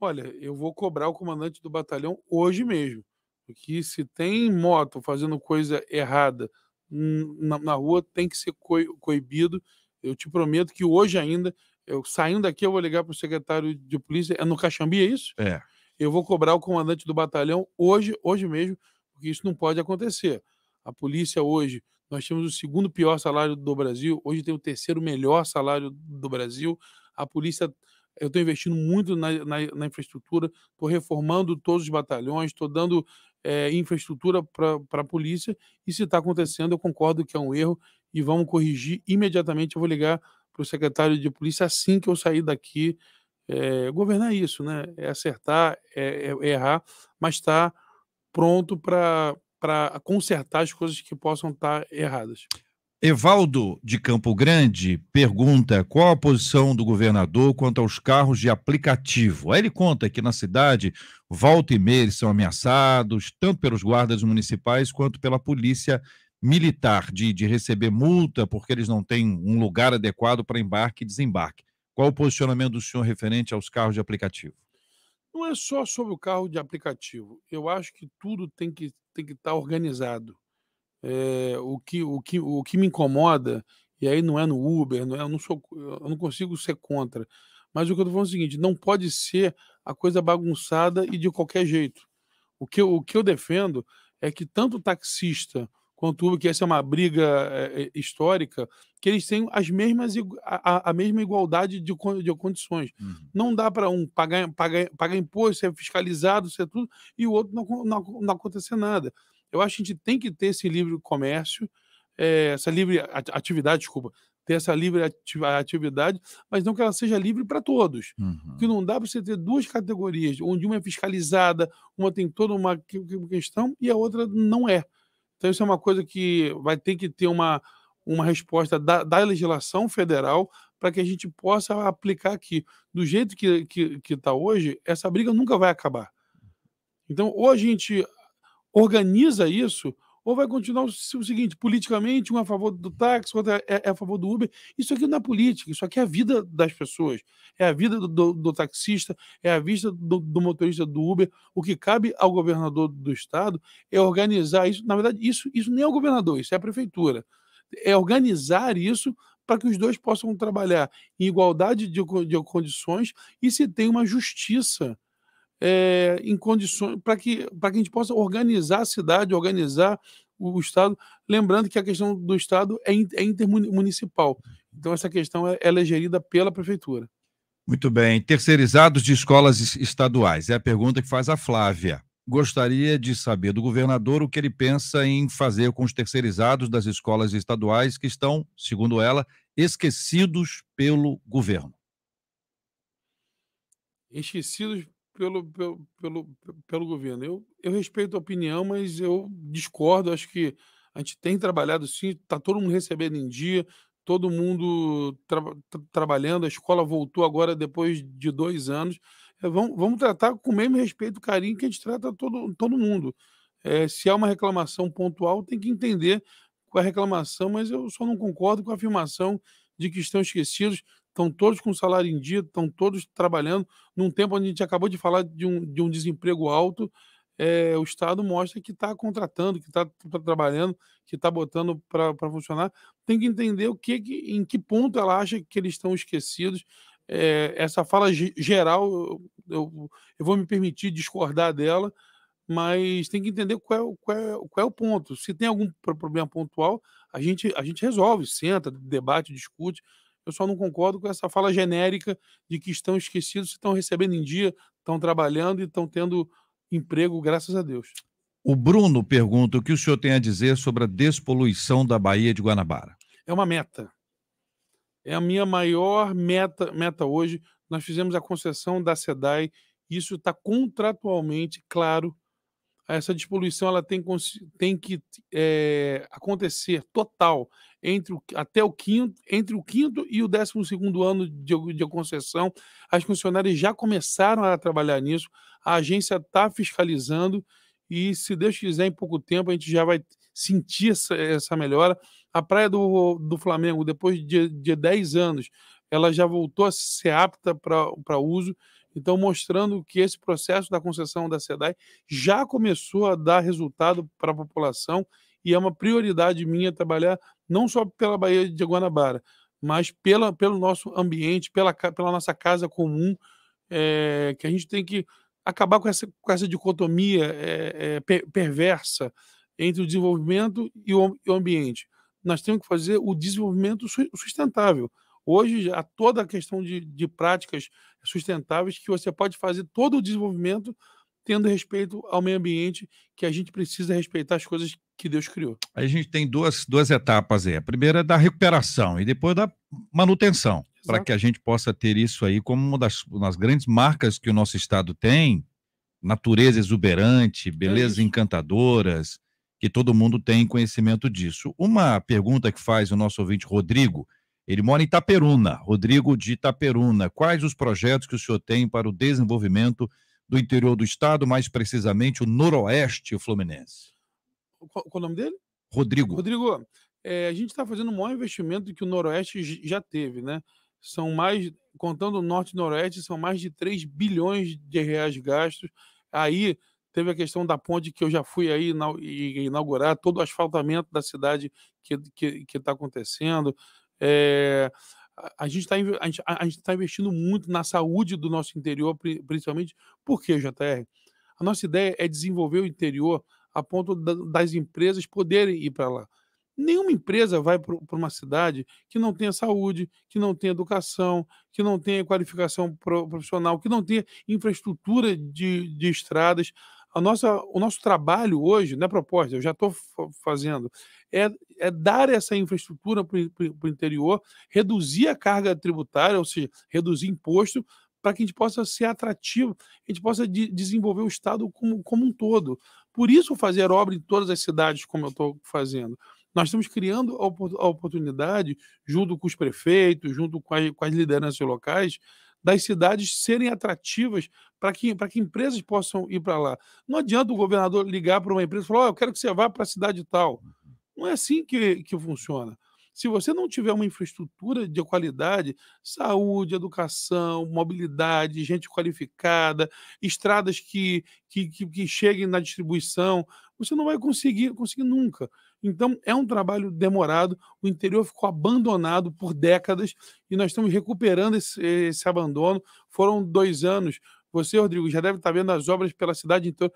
Olha, eu vou cobrar o comandante do batalhão hoje mesmo, porque se tem moto fazendo coisa errada na, na rua, tem que ser co coibido. Eu te prometo que hoje ainda, eu saindo daqui, eu vou ligar para o secretário de polícia. É no Caxambi, é isso? É. Eu vou cobrar o comandante do batalhão hoje, hoje mesmo, porque isso não pode acontecer. A polícia hoje, nós temos o segundo pior salário do Brasil, hoje tem o terceiro melhor salário do Brasil. A polícia, eu estou investindo muito na, na, na infraestrutura, estou reformando todos os batalhões, estou dando é, infraestrutura para a polícia. E se está acontecendo, eu concordo que é um erro e vamos corrigir imediatamente. Eu vou ligar para o secretário de polícia assim que eu sair daqui. É, governar isso, né? É acertar, é, é, é errar, mas estar tá pronto para consertar as coisas que possam estar tá erradas. Evaldo de Campo Grande pergunta qual a posição do governador quanto aos carros de aplicativo. Aí ele conta que na cidade, volta e meia, eles são ameaçados, tanto pelos guardas municipais quanto pela polícia militar, de, de receber multa porque eles não têm um lugar adequado para embarque e desembarque. Qual o posicionamento do senhor referente aos carros de aplicativo? Não é só sobre o carro de aplicativo. Eu acho que tudo tem que tem que estar tá organizado. É, o, que, o, que, o que me incomoda, e aí não é no Uber, não é, eu, não sou, eu não consigo ser contra, mas o que eu estou falando é o seguinte: não pode ser a coisa bagunçada e de qualquer jeito. O que, o que eu defendo é que tanto o taxista Contudo, que essa é uma briga é, histórica, que eles têm as mesmas, a, a mesma igualdade de, de condições. Uhum. Não dá para um pagar, pagar, pagar imposto, ser fiscalizado, ser tudo, e o outro não, não, não acontecer nada. Eu acho que a gente tem que ter esse livre comércio, é, essa livre atividade, desculpa, ter essa livre atividade, mas não que ela seja livre para todos. Uhum. Que não dá para você ter duas categorias, onde uma é fiscalizada, uma tem toda uma questão e a outra não é. Então, isso é uma coisa que vai ter que ter uma, uma resposta da, da legislação federal para que a gente possa aplicar aqui. Do jeito que está que, que tá hoje, essa briga nunca vai acabar. Então, ou a gente organiza isso, ou vai continuar o seguinte, politicamente, um é a favor do táxi, outro é, é, é, a favor do Uber. Isso aqui não é política, isso aqui é a vida das pessoas, é a vida do, do, do taxista, é a vida do, do, motorista do Uber. O que cabe ao governador do estado é organizar isso. Na verdade, isso, isso nem é o governador, isso é a prefeitura. É organizar isso para que os dois possam trabalhar em igualdade de, de condições e se tenha uma justiça é, em condições para que, para que a gente possa organizar a cidade, organizar o Estado, lembrando que a questão do Estado é, é intermunicipal. Então, essa questão é, ela é gerida pela Prefeitura. Muito bem. Terceirizados de escolas estaduais. É a pergunta que faz a Flávia. Gostaria de saber do governador o que ele pensa em fazer com os terceirizados das escolas estaduais que estão, segundo ela, esquecidos pelo governo. Esquecidos pelo, pelo, pelo, pelo governo. Eu, eu respeito a opinião, mas eu discordo. Acho que a gente tem trabalhado sim, está todo mundo recebendo em dia, todo mundo tra tra trabalhando. A escola voltou agora depois de dois anos. É, vamos, vamos tratar com o mesmo respeito e carinho que a gente trata todo, todo mundo. É, se há uma reclamação pontual, tem que entender com a reclamação, mas eu só não concordo com a afirmação de que estão esquecidos estão todos com salário em dia, estão todos trabalhando. Num tempo onde a gente acabou de falar de um, de um desemprego alto, é, o Estado mostra que está contratando, que está tá trabalhando, que está botando para funcionar. Tem que entender o que, que, em que ponto ela acha que eles estão esquecidos. É, essa fala geral, eu, eu, eu, vou me permitir discordar dela, mas tem que entender qual é, qual, é, qual é o ponto. Se tem algum problema pontual, a gente, a gente resolve, senta, debate, discute, eu só não concordo com essa fala genérica de que estão esquecidos, estão recebendo em dia, estão trabalhando e estão tendo emprego, graças a Deus. O Bruno pergunta o que o senhor tem a dizer sobre a despoluição da Baía de Guanabara. É uma meta. É a minha maior meta, meta hoje. Nós fizemos a concessão da SEDAI, isso está contratualmente claro essa despoluição ela tem, tem que é, acontecer total entre o, até o quinto, entre o quinto e o décimo segundo ano de, de concessão. As funcionárias já começaram a trabalhar nisso, a agência está fiscalizando e, se Deus quiser, em pouco tempo a gente já vai sentir essa, essa melhora. A Praia do, do Flamengo, depois de, de 10 anos, ela já voltou a ser apta para uso então, mostrando que esse processo da concessão da SEDAI já começou a dar resultado para a população e é uma prioridade minha trabalhar não só pela Baía de Guanabara, mas pela, pelo nosso ambiente, pela, pela nossa casa comum, é, que a gente tem que acabar com essa, com essa dicotomia é, é, perversa entre o desenvolvimento e o, e o, ambiente. Nós temos que fazer o desenvolvimento sustentável. Hoje, a toda a questão de, de práticas sustentáveis que você pode fazer todo o desenvolvimento tendo respeito ao meio ambiente, que a gente precisa respeitar as coisas que Deus criou. A gente tem duas, duas etapas aí. A primeira é da recuperação e depois da manutenção, para que a gente possa ter isso aí como uma das, uma das grandes marcas que o nosso estado tem, natureza exuberante, é belezas é encantadoras, que todo mundo tem conhecimento disso. Uma pergunta que faz o nosso ouvinte Rodrigo, ele mora em Itaperuna, Rodrigo de Itaperuna. Quais os projetos que o senhor tem para o desenvolvimento do interior do estado, mais precisamente o noroeste fluminense? Qual, qual o nome dele? Rodrigo. Rodrigo, é, a gente está fazendo um maior investimento que o noroeste já teve, né? São mais, contando o norte e noroeste, são mais de 3 bilhões de reais gastos. Aí teve a questão da ponte que eu já fui aí inaugurar, todo o asfaltamento da cidade que está que, que tá acontecendo. É, a gente está a gente, tá investindo muito na saúde do nosso interior, principalmente. Por quê, JR? A nossa ideia é desenvolver o interior a ponto das empresas poderem ir para lá. Nenhuma empresa vai para uma cidade que não tenha saúde, que não tenha educação, que não tenha qualificação profissional, que não tenha infraestrutura de, de estradas a nossa, o nosso trabalho hoje, na é proposta, eu já estou fazendo, é, é, dar essa infraestrutura para o interior, reduzir a carga tributária, ou seja, reduzir imposto, para que a gente possa ser atrativo, a gente possa de, desenvolver o Estado como, como um todo. Por isso, fazer obra em todas as cidades, como eu estou fazendo. Nós estamos criando a oportunidade, junto com os prefeitos, junto com as, com as lideranças locais, das cidades serem atrativas para que, que empresas possam ir para lá. Não adianta o governador ligar para uma empresa e falar: oh, eu quero que você vá para a cidade tal. Não é assim que, que funciona. Se você não tiver uma infraestrutura de qualidade, saúde, educação, mobilidade, gente qualificada, estradas que, que, que, que cheguem na distribuição, você não vai conseguir, conseguir nunca. Então, é um trabalho demorado. O interior ficou abandonado por décadas e nós estamos recuperando esse, esse abandono. Foram dois anos. Você, Rodrigo, já deve estar vendo as obras pela cidade inteira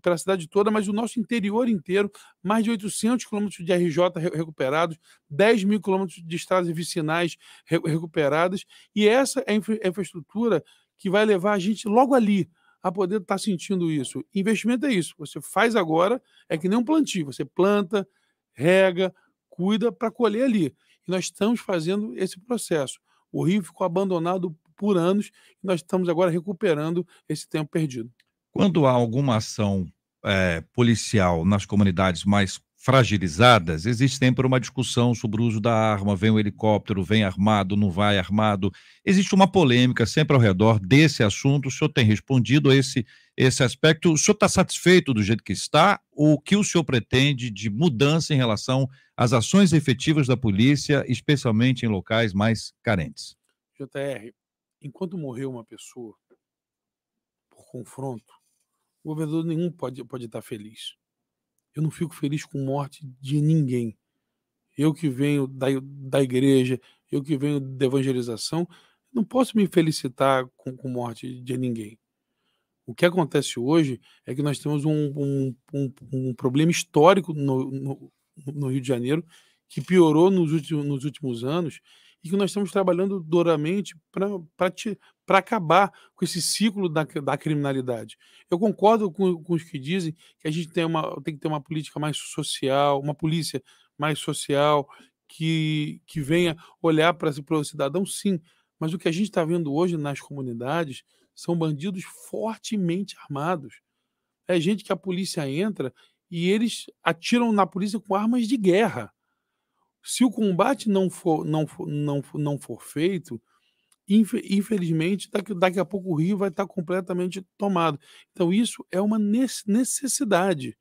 pela cidade toda, mas o nosso interior inteiro, mais de 800 quilômetros de RJ recuperados, 10 mil quilômetros de estradas vicinais recuperadas, e essa é a infraestrutura que vai levar a gente logo ali a poder estar sentindo isso. Investimento é isso, você faz agora, é que nem um plantio, você planta, rega, cuida para colher ali. E nós estamos fazendo esse processo. O rio ficou abandonado por anos e nós estamos agora recuperando esse tempo perdido. Quando há alguma ação é, policial nas comunidades mais fragilizadas, existe sempre uma discussão sobre o uso da arma, vem o um helicóptero, vem armado, não vai armado. Existe uma polêmica sempre ao redor desse assunto. O senhor tem respondido a esse, esse aspecto. O senhor está satisfeito do jeito que está? O que o senhor pretende de mudança em relação às ações efetivas da polícia, especialmente em locais mais carentes? JR, enquanto morreu uma pessoa por confronto, o governador nenhum pode, pode estar feliz eu não fico feliz com morte de ninguém. Eu que venho da, da igreja, eu que venho da evangelização, não posso me felicitar com, com morte de ninguém. O que acontece hoje é que nós temos um, um, um, um problema histórico no, no, no, Rio de Janeiro que piorou nos últimos, nos últimos anos e que nós estamos trabalhando duramente para acabar com esse ciclo da, da criminalidade. Eu concordo com, com, os que dizem que a gente tem, uma, tem que ter uma política mais social, uma polícia mais social, que, que venha olhar para o cidadão, sim. Mas o que a gente está vendo hoje nas comunidades são bandidos fortemente armados. É gente que a polícia entra e eles atiram na polícia com armas de guerra. Se o combate não for, não for, não for, não for feito, infelizmente, daqui, daqui a pouco o Rio vai estar completamente tomado. Então, isso é uma necessidade.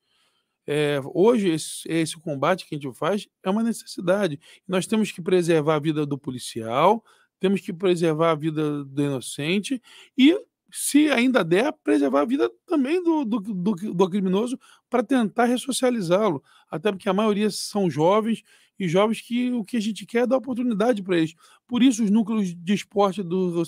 É, hoje, esse, esse, combate que a gente faz é uma necessidade. Nós temos que preservar a vida do policial, temos que preservar a vida do inocente e, se ainda der, preservar a vida também do, do, do, do criminoso para tentar ressocializá-lo. Até porque a maioria são jovens e jovens que o que a gente quer é dar oportunidade para eles. Por isso os núcleos de esporte do, do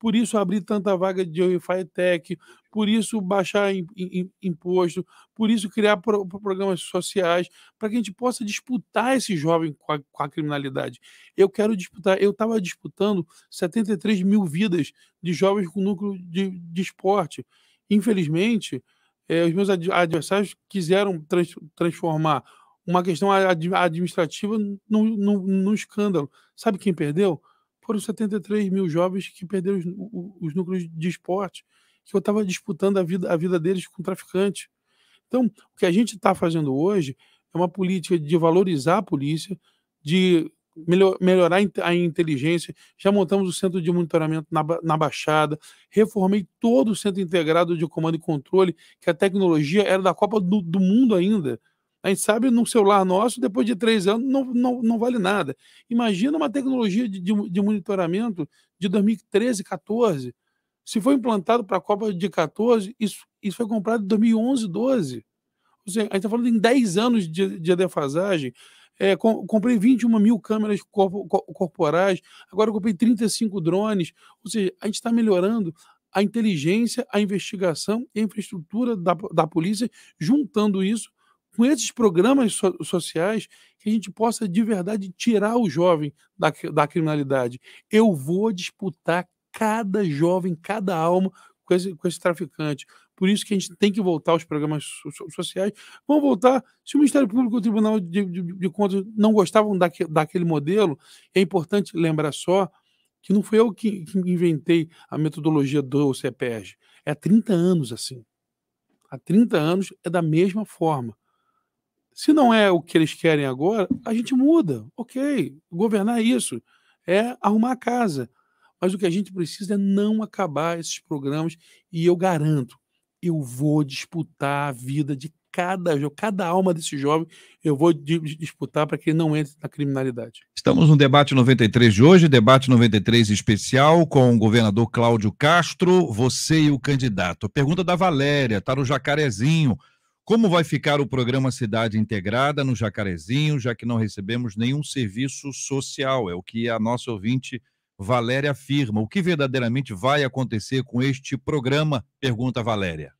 por isso abrir tanta vaga de FITEC, por isso baixar in, in, imposto, por isso criar pro, programas sociais, para que a gente possa disputar esse jovem com a, com a criminalidade. Eu quero disputar, eu estava disputando 73 mil vidas de jovens com núcleo de, de esporte. Infelizmente, eh, os meus adversários quiseram trans, transformar uma questão administrativa num, num, num escândalo. Sabe quem perdeu? Foram 73 mil jovens que perderam os, os núcleos de esporte, que eu estava disputando a vida, a vida deles com traficante. Então, o que a gente está fazendo hoje é uma política de valorizar a polícia, de melhor, melhorar a inteligência. Já montamos o centro de monitoramento na, na Baixada, reformei todo o centro integrado de comando e controle, que a tecnologia era da Copa do, do Mundo ainda. A gente sabe no celular nosso, depois de três anos, não, não, não vale nada. Imagina uma tecnologia de, de, de monitoramento de 2013, 14. Se foi implantado para a Copa de 14, isso, isso foi comprado em 2011, 12. Ou seja, a gente está falando em 10 anos de, de defasagem. É, comprei 21 mil câmeras corporais, agora comprei 35 drones. Ou seja, a gente está melhorando a inteligência, a investigação e a infraestrutura da, da polícia, juntando isso com esses programas so sociais que a gente possa de verdade tirar o jovem da, da criminalidade. Eu vou disputar cada jovem, cada alma com esse, com esse traficante. Por isso que a gente tem que voltar aos programas so sociais. Vão voltar. Se o Ministério Público e o Tribunal de, de, de Contas não gostavam daque, daquele modelo, é importante lembrar só que não fui eu que, que inventei a metodologia do CEPERG. É há 30 anos assim. Há 30 anos é da mesma forma. Se não é o que eles querem agora, a gente muda. Ok, governar é isso é arrumar a casa. Mas o que a gente precisa é não acabar esses programas. E eu garanto, eu vou disputar a vida de cada, cada alma desse jovem, eu vou disputar para que ele não entre na criminalidade. Estamos no debate 93 de hoje, debate 93 especial com o governador Cláudio Castro, você e o candidato. Pergunta da Valéria, está no Jacarezinho. Como vai ficar o programa Cidade Integrada no Jacarezinho, já que não recebemos nenhum serviço social? É o que a nossa ouvinte Valéria afirma. O que verdadeiramente vai acontecer com este programa? Pergunta Valéria.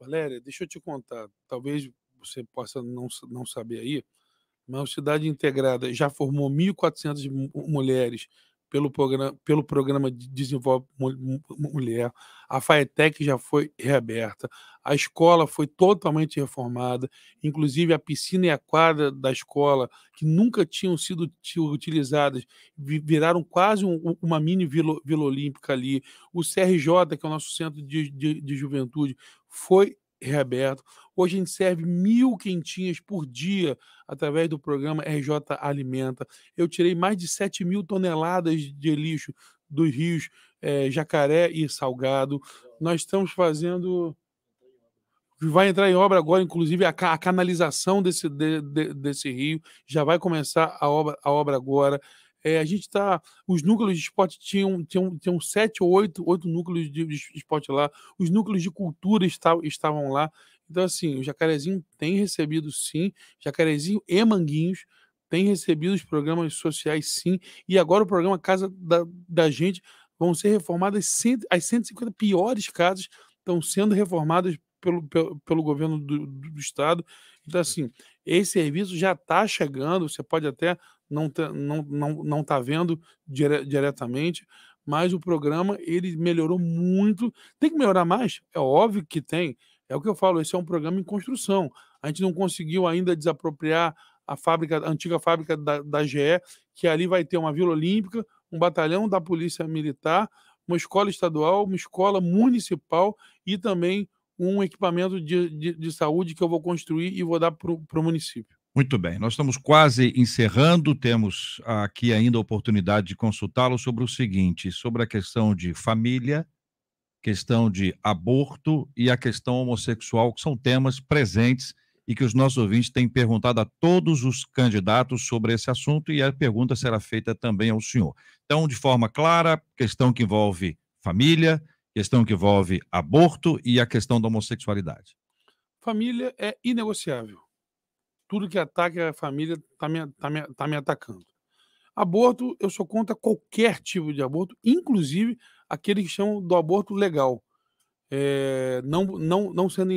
Valéria, deixa eu te contar. Talvez você possa não, não saber aí, mas Cidade Integrada já formou 1.400 mulheres pelo programa, pelo programa de Desenvolve Mulher. A FAETEC já foi reaberta, a escola foi totalmente reformada, inclusive a piscina e a quadra da escola, que nunca tinham sido utilizadas, viraram quase um, uma mini Vila, Vila Olímpica ali. O CRJ, que é o nosso centro de, de, de juventude, foi reaberto. Hoje a gente serve mil quentinhas por dia através do programa RJ Alimenta. Eu tirei mais de 7 mil toneladas de lixo dos rios é, Jacaré e Salgado. Nós estamos fazendo vai entrar em obra agora, inclusive a, canalização desse, de, de, desse rio, já vai começar a obra, a obra agora. É, a gente está. Os núcleos de esporte tinham, tinham, tinham sete ou oito, oito núcleos de, esporte lá, os núcleos de cultura está, estavam lá. Então, assim, o Jacarezinho tem recebido sim, Jacarezinho e Manguinhos tem recebido os programas sociais sim, e agora o programa Casa da, da Gente vão ser reformadas cento, as 150 piores casas estão sendo reformadas pelo, pelo, pelo governo do, do, estado. Então, assim, esse serviço já está chegando, você pode até não estar tá, não, não, não tá vendo dire, diretamente, mas o programa ele melhorou muito. Tem que melhorar mais? É óbvio que tem. É o que eu falo, esse é um programa em construção. A gente não conseguiu ainda desapropriar a fábrica, a antiga fábrica da, da GE, que ali vai ter uma Vila Olímpica, um batalhão da Polícia Militar, uma escola estadual, uma escola municipal e também um equipamento de, de, de saúde que eu vou construir e vou dar para o município. Muito bem, nós estamos quase encerrando, temos aqui ainda a oportunidade de consultá-lo sobre o seguinte, sobre a questão de família, questão de aborto e a questão homossexual, que são temas presentes e que os nossos ouvintes têm perguntado a todos os candidatos sobre esse assunto e a pergunta será feita também ao senhor. Então, de forma clara, questão que envolve família, questão que envolve aborto e a questão da homossexualidade. Família é inegociável. Tudo que ataca a família está me, tá me, tá me atacando. Aborto, eu sou contra qualquer tipo de aborto, inclusive aquele que chamam do aborto legal. É, não, não, não sendo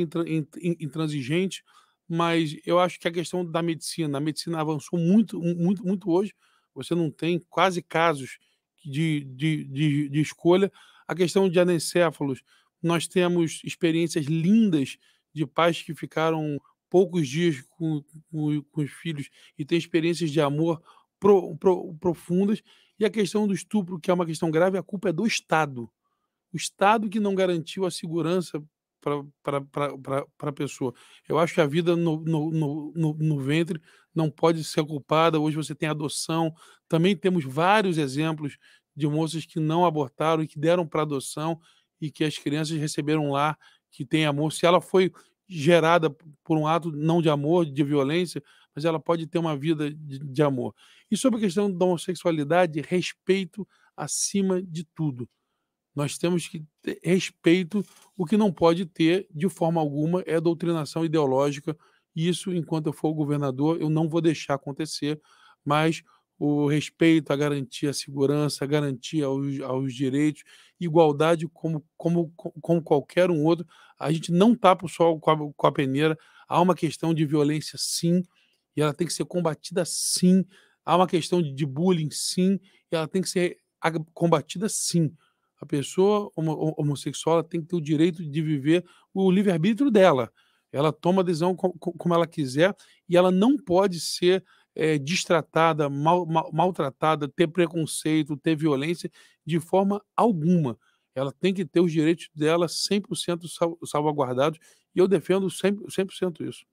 intransigente, mas eu acho que a questão da medicina, a medicina avançou muito, muito, muito hoje. Você não tem quase casos de, de, de, de escolha. A questão de anencéfalos, nós temos experiências lindas de pais que ficaram poucos dias com, com, com os filhos e têm experiências de amor pro, pro, profundas e a questão do estupro, que é uma questão grave, a culpa é do Estado. O Estado que não garantiu a segurança para a pessoa. Eu acho que a vida no, no, no, no, ventre não pode ser culpada. Hoje você tem adoção. Também temos vários exemplos de moças que não abortaram e que deram para adoção e que as crianças receberam lá que tem amor. Se ela foi gerada por um ato não de amor, de violência, mas ela pode ter uma vida de, de amor. E sobre a questão da homossexualidade, respeito acima de tudo. Nós temos que ter respeito. O que não pode ter, de forma alguma, é doutrinação ideológica. Isso, enquanto eu for governador, eu não vou deixar acontecer, mas o respeito, a garantia a segurança, a garantia aos, aos direitos, igualdade como, como, como qualquer um outro. A gente não tapa tá o sol com a, com a peneira. Há uma questão de violência, sim, e ela tem que ser combatida sim. Há uma questão de bullying, sim, e ela tem que ser combatida sim. A pessoa homossexual tem que ter o direito de viver o livre-arbítrio dela. Ela toma a decisão como ela quiser e ela não pode ser é, distratada, mal, mal, maltratada, ter preconceito, ter violência de forma alguma. Ela tem que ter os direitos dela 100% salvaguardados e eu defendo 100%, 100 isso.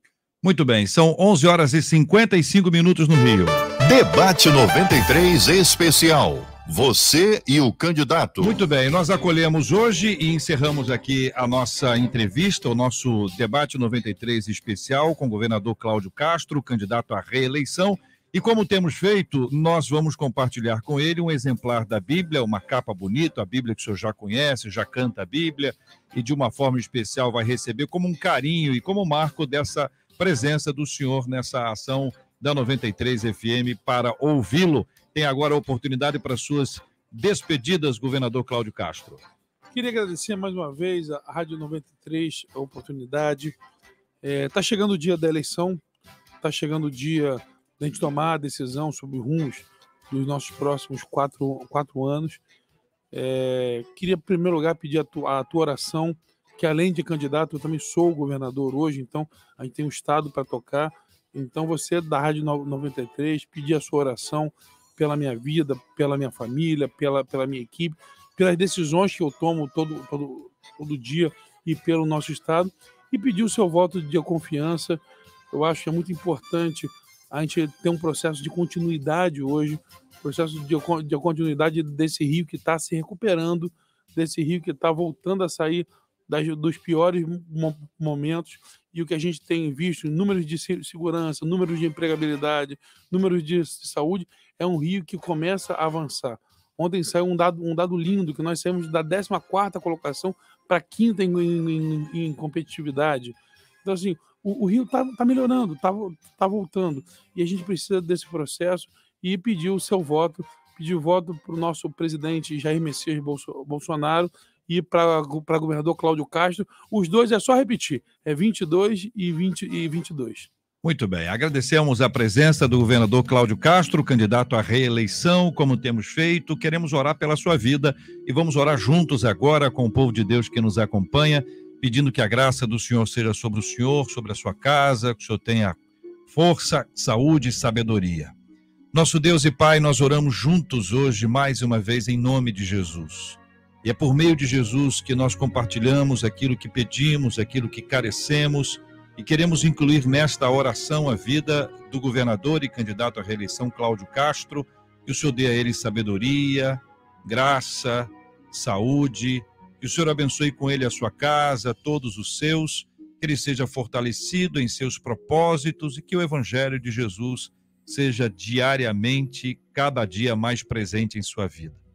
Muito bem, são 11 horas e 55 minutos no Rio. Debate 93 especial. Você e o candidato. Muito bem, nós acolhemos hoje e encerramos aqui a nossa entrevista, o nosso debate 93 especial com o governador Cláudio Castro, candidato à reeleição. E como temos feito, nós vamos compartilhar com ele um exemplar da Bíblia, uma capa bonita, a Bíblia que o senhor já conhece, já canta a Bíblia, e de uma forma especial vai receber como um carinho e como marco dessa presença do senhor nessa ação da 93 FM para ouvi-lo. Tem agora a oportunidade para suas despedidas, governador Cláudio Castro. Queria agradecer mais uma vez à Rádio 93 a oportunidade. Está é, tá chegando o dia da eleição, está chegando o dia da gente tomar a decisão sobre rumos dos nossos próximos quatro, quatro anos. É, queria, em primeiro lugar, pedir a tua, a tua oração que além de candidato, eu também sou governador hoje, então a gente tem um Estado para tocar. Então você é da Rádio 93, pedir a sua oração pela minha vida, pela minha família, pela, pela minha equipe, pelas decisões que eu tomo todo, todo, todo dia e pelo nosso Estado, e pedir o seu voto de confiança. Eu acho que é muito importante a gente ter um processo de continuidade hoje, processo de, de continuidade desse rio que está se recuperando, desse rio que está voltando a sair das, dos piores momentos e o que a gente tem visto, números de segurança, números de empregabilidade, números de saúde, é um Rio que começa a avançar. Ontem saiu um dado, um dado lindo, que nós saímos da 14ª colocação para a quinta em, em, em, competitividade. Então, assim, o, o Rio está tá melhorando, está tá voltando. E a gente precisa desse processo e pedir o seu voto, pedir o voto para o nosso presidente Jair Messias Bolsonaro e para governador Cláudio Castro. Os dois é só repetir, é 22 e, 20, e 22. Muito bem, agradecemos a presença do governador Cláudio Castro, candidato à reeleição, como temos feito. Queremos orar pela sua vida e vamos orar juntos agora com o povo de Deus que nos acompanha, pedindo que a graça do Senhor seja sobre o Senhor, sobre a sua casa, que o Senhor tenha força, saúde e sabedoria. Nosso Deus e Pai, nós oramos juntos hoje mais uma vez em nome de Jesus. E é por meio de Jesus que nós compartilhamos aquilo que pedimos, aquilo que carecemos e queremos incluir nesta oração a vida do governador e candidato à reeleição Cláudio Castro, que o Senhor dê a ele sabedoria, graça, saúde, que o Senhor abençoe com ele a sua casa, todos os seus, que ele seja fortalecido em seus propósitos e que o evangelho de Jesus seja diariamente, cada dia mais presente em sua vida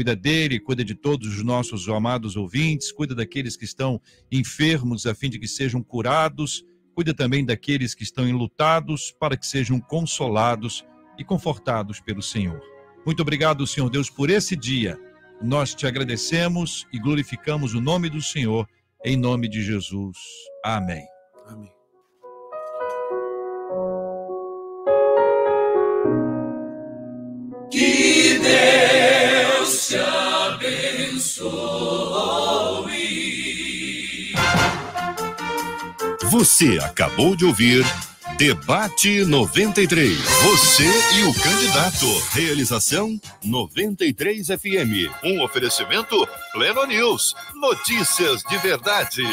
cuida dele, cuida de todos os nossos amados ouvintes, cuida daqueles que estão enfermos a fim de que sejam curados, cuida também daqueles que estão enlutados para que sejam consolados e confortados pelo Senhor. Muito obrigado, Senhor Deus, por esse dia. Nós te agradecemos e glorificamos o nome do Senhor, em nome de Jesus. Amém. Amém. Você acabou de ouvir Debate 93. Você e o candidato. Realização 93 FM. Um oferecimento Pleno News. Notícias de verdade.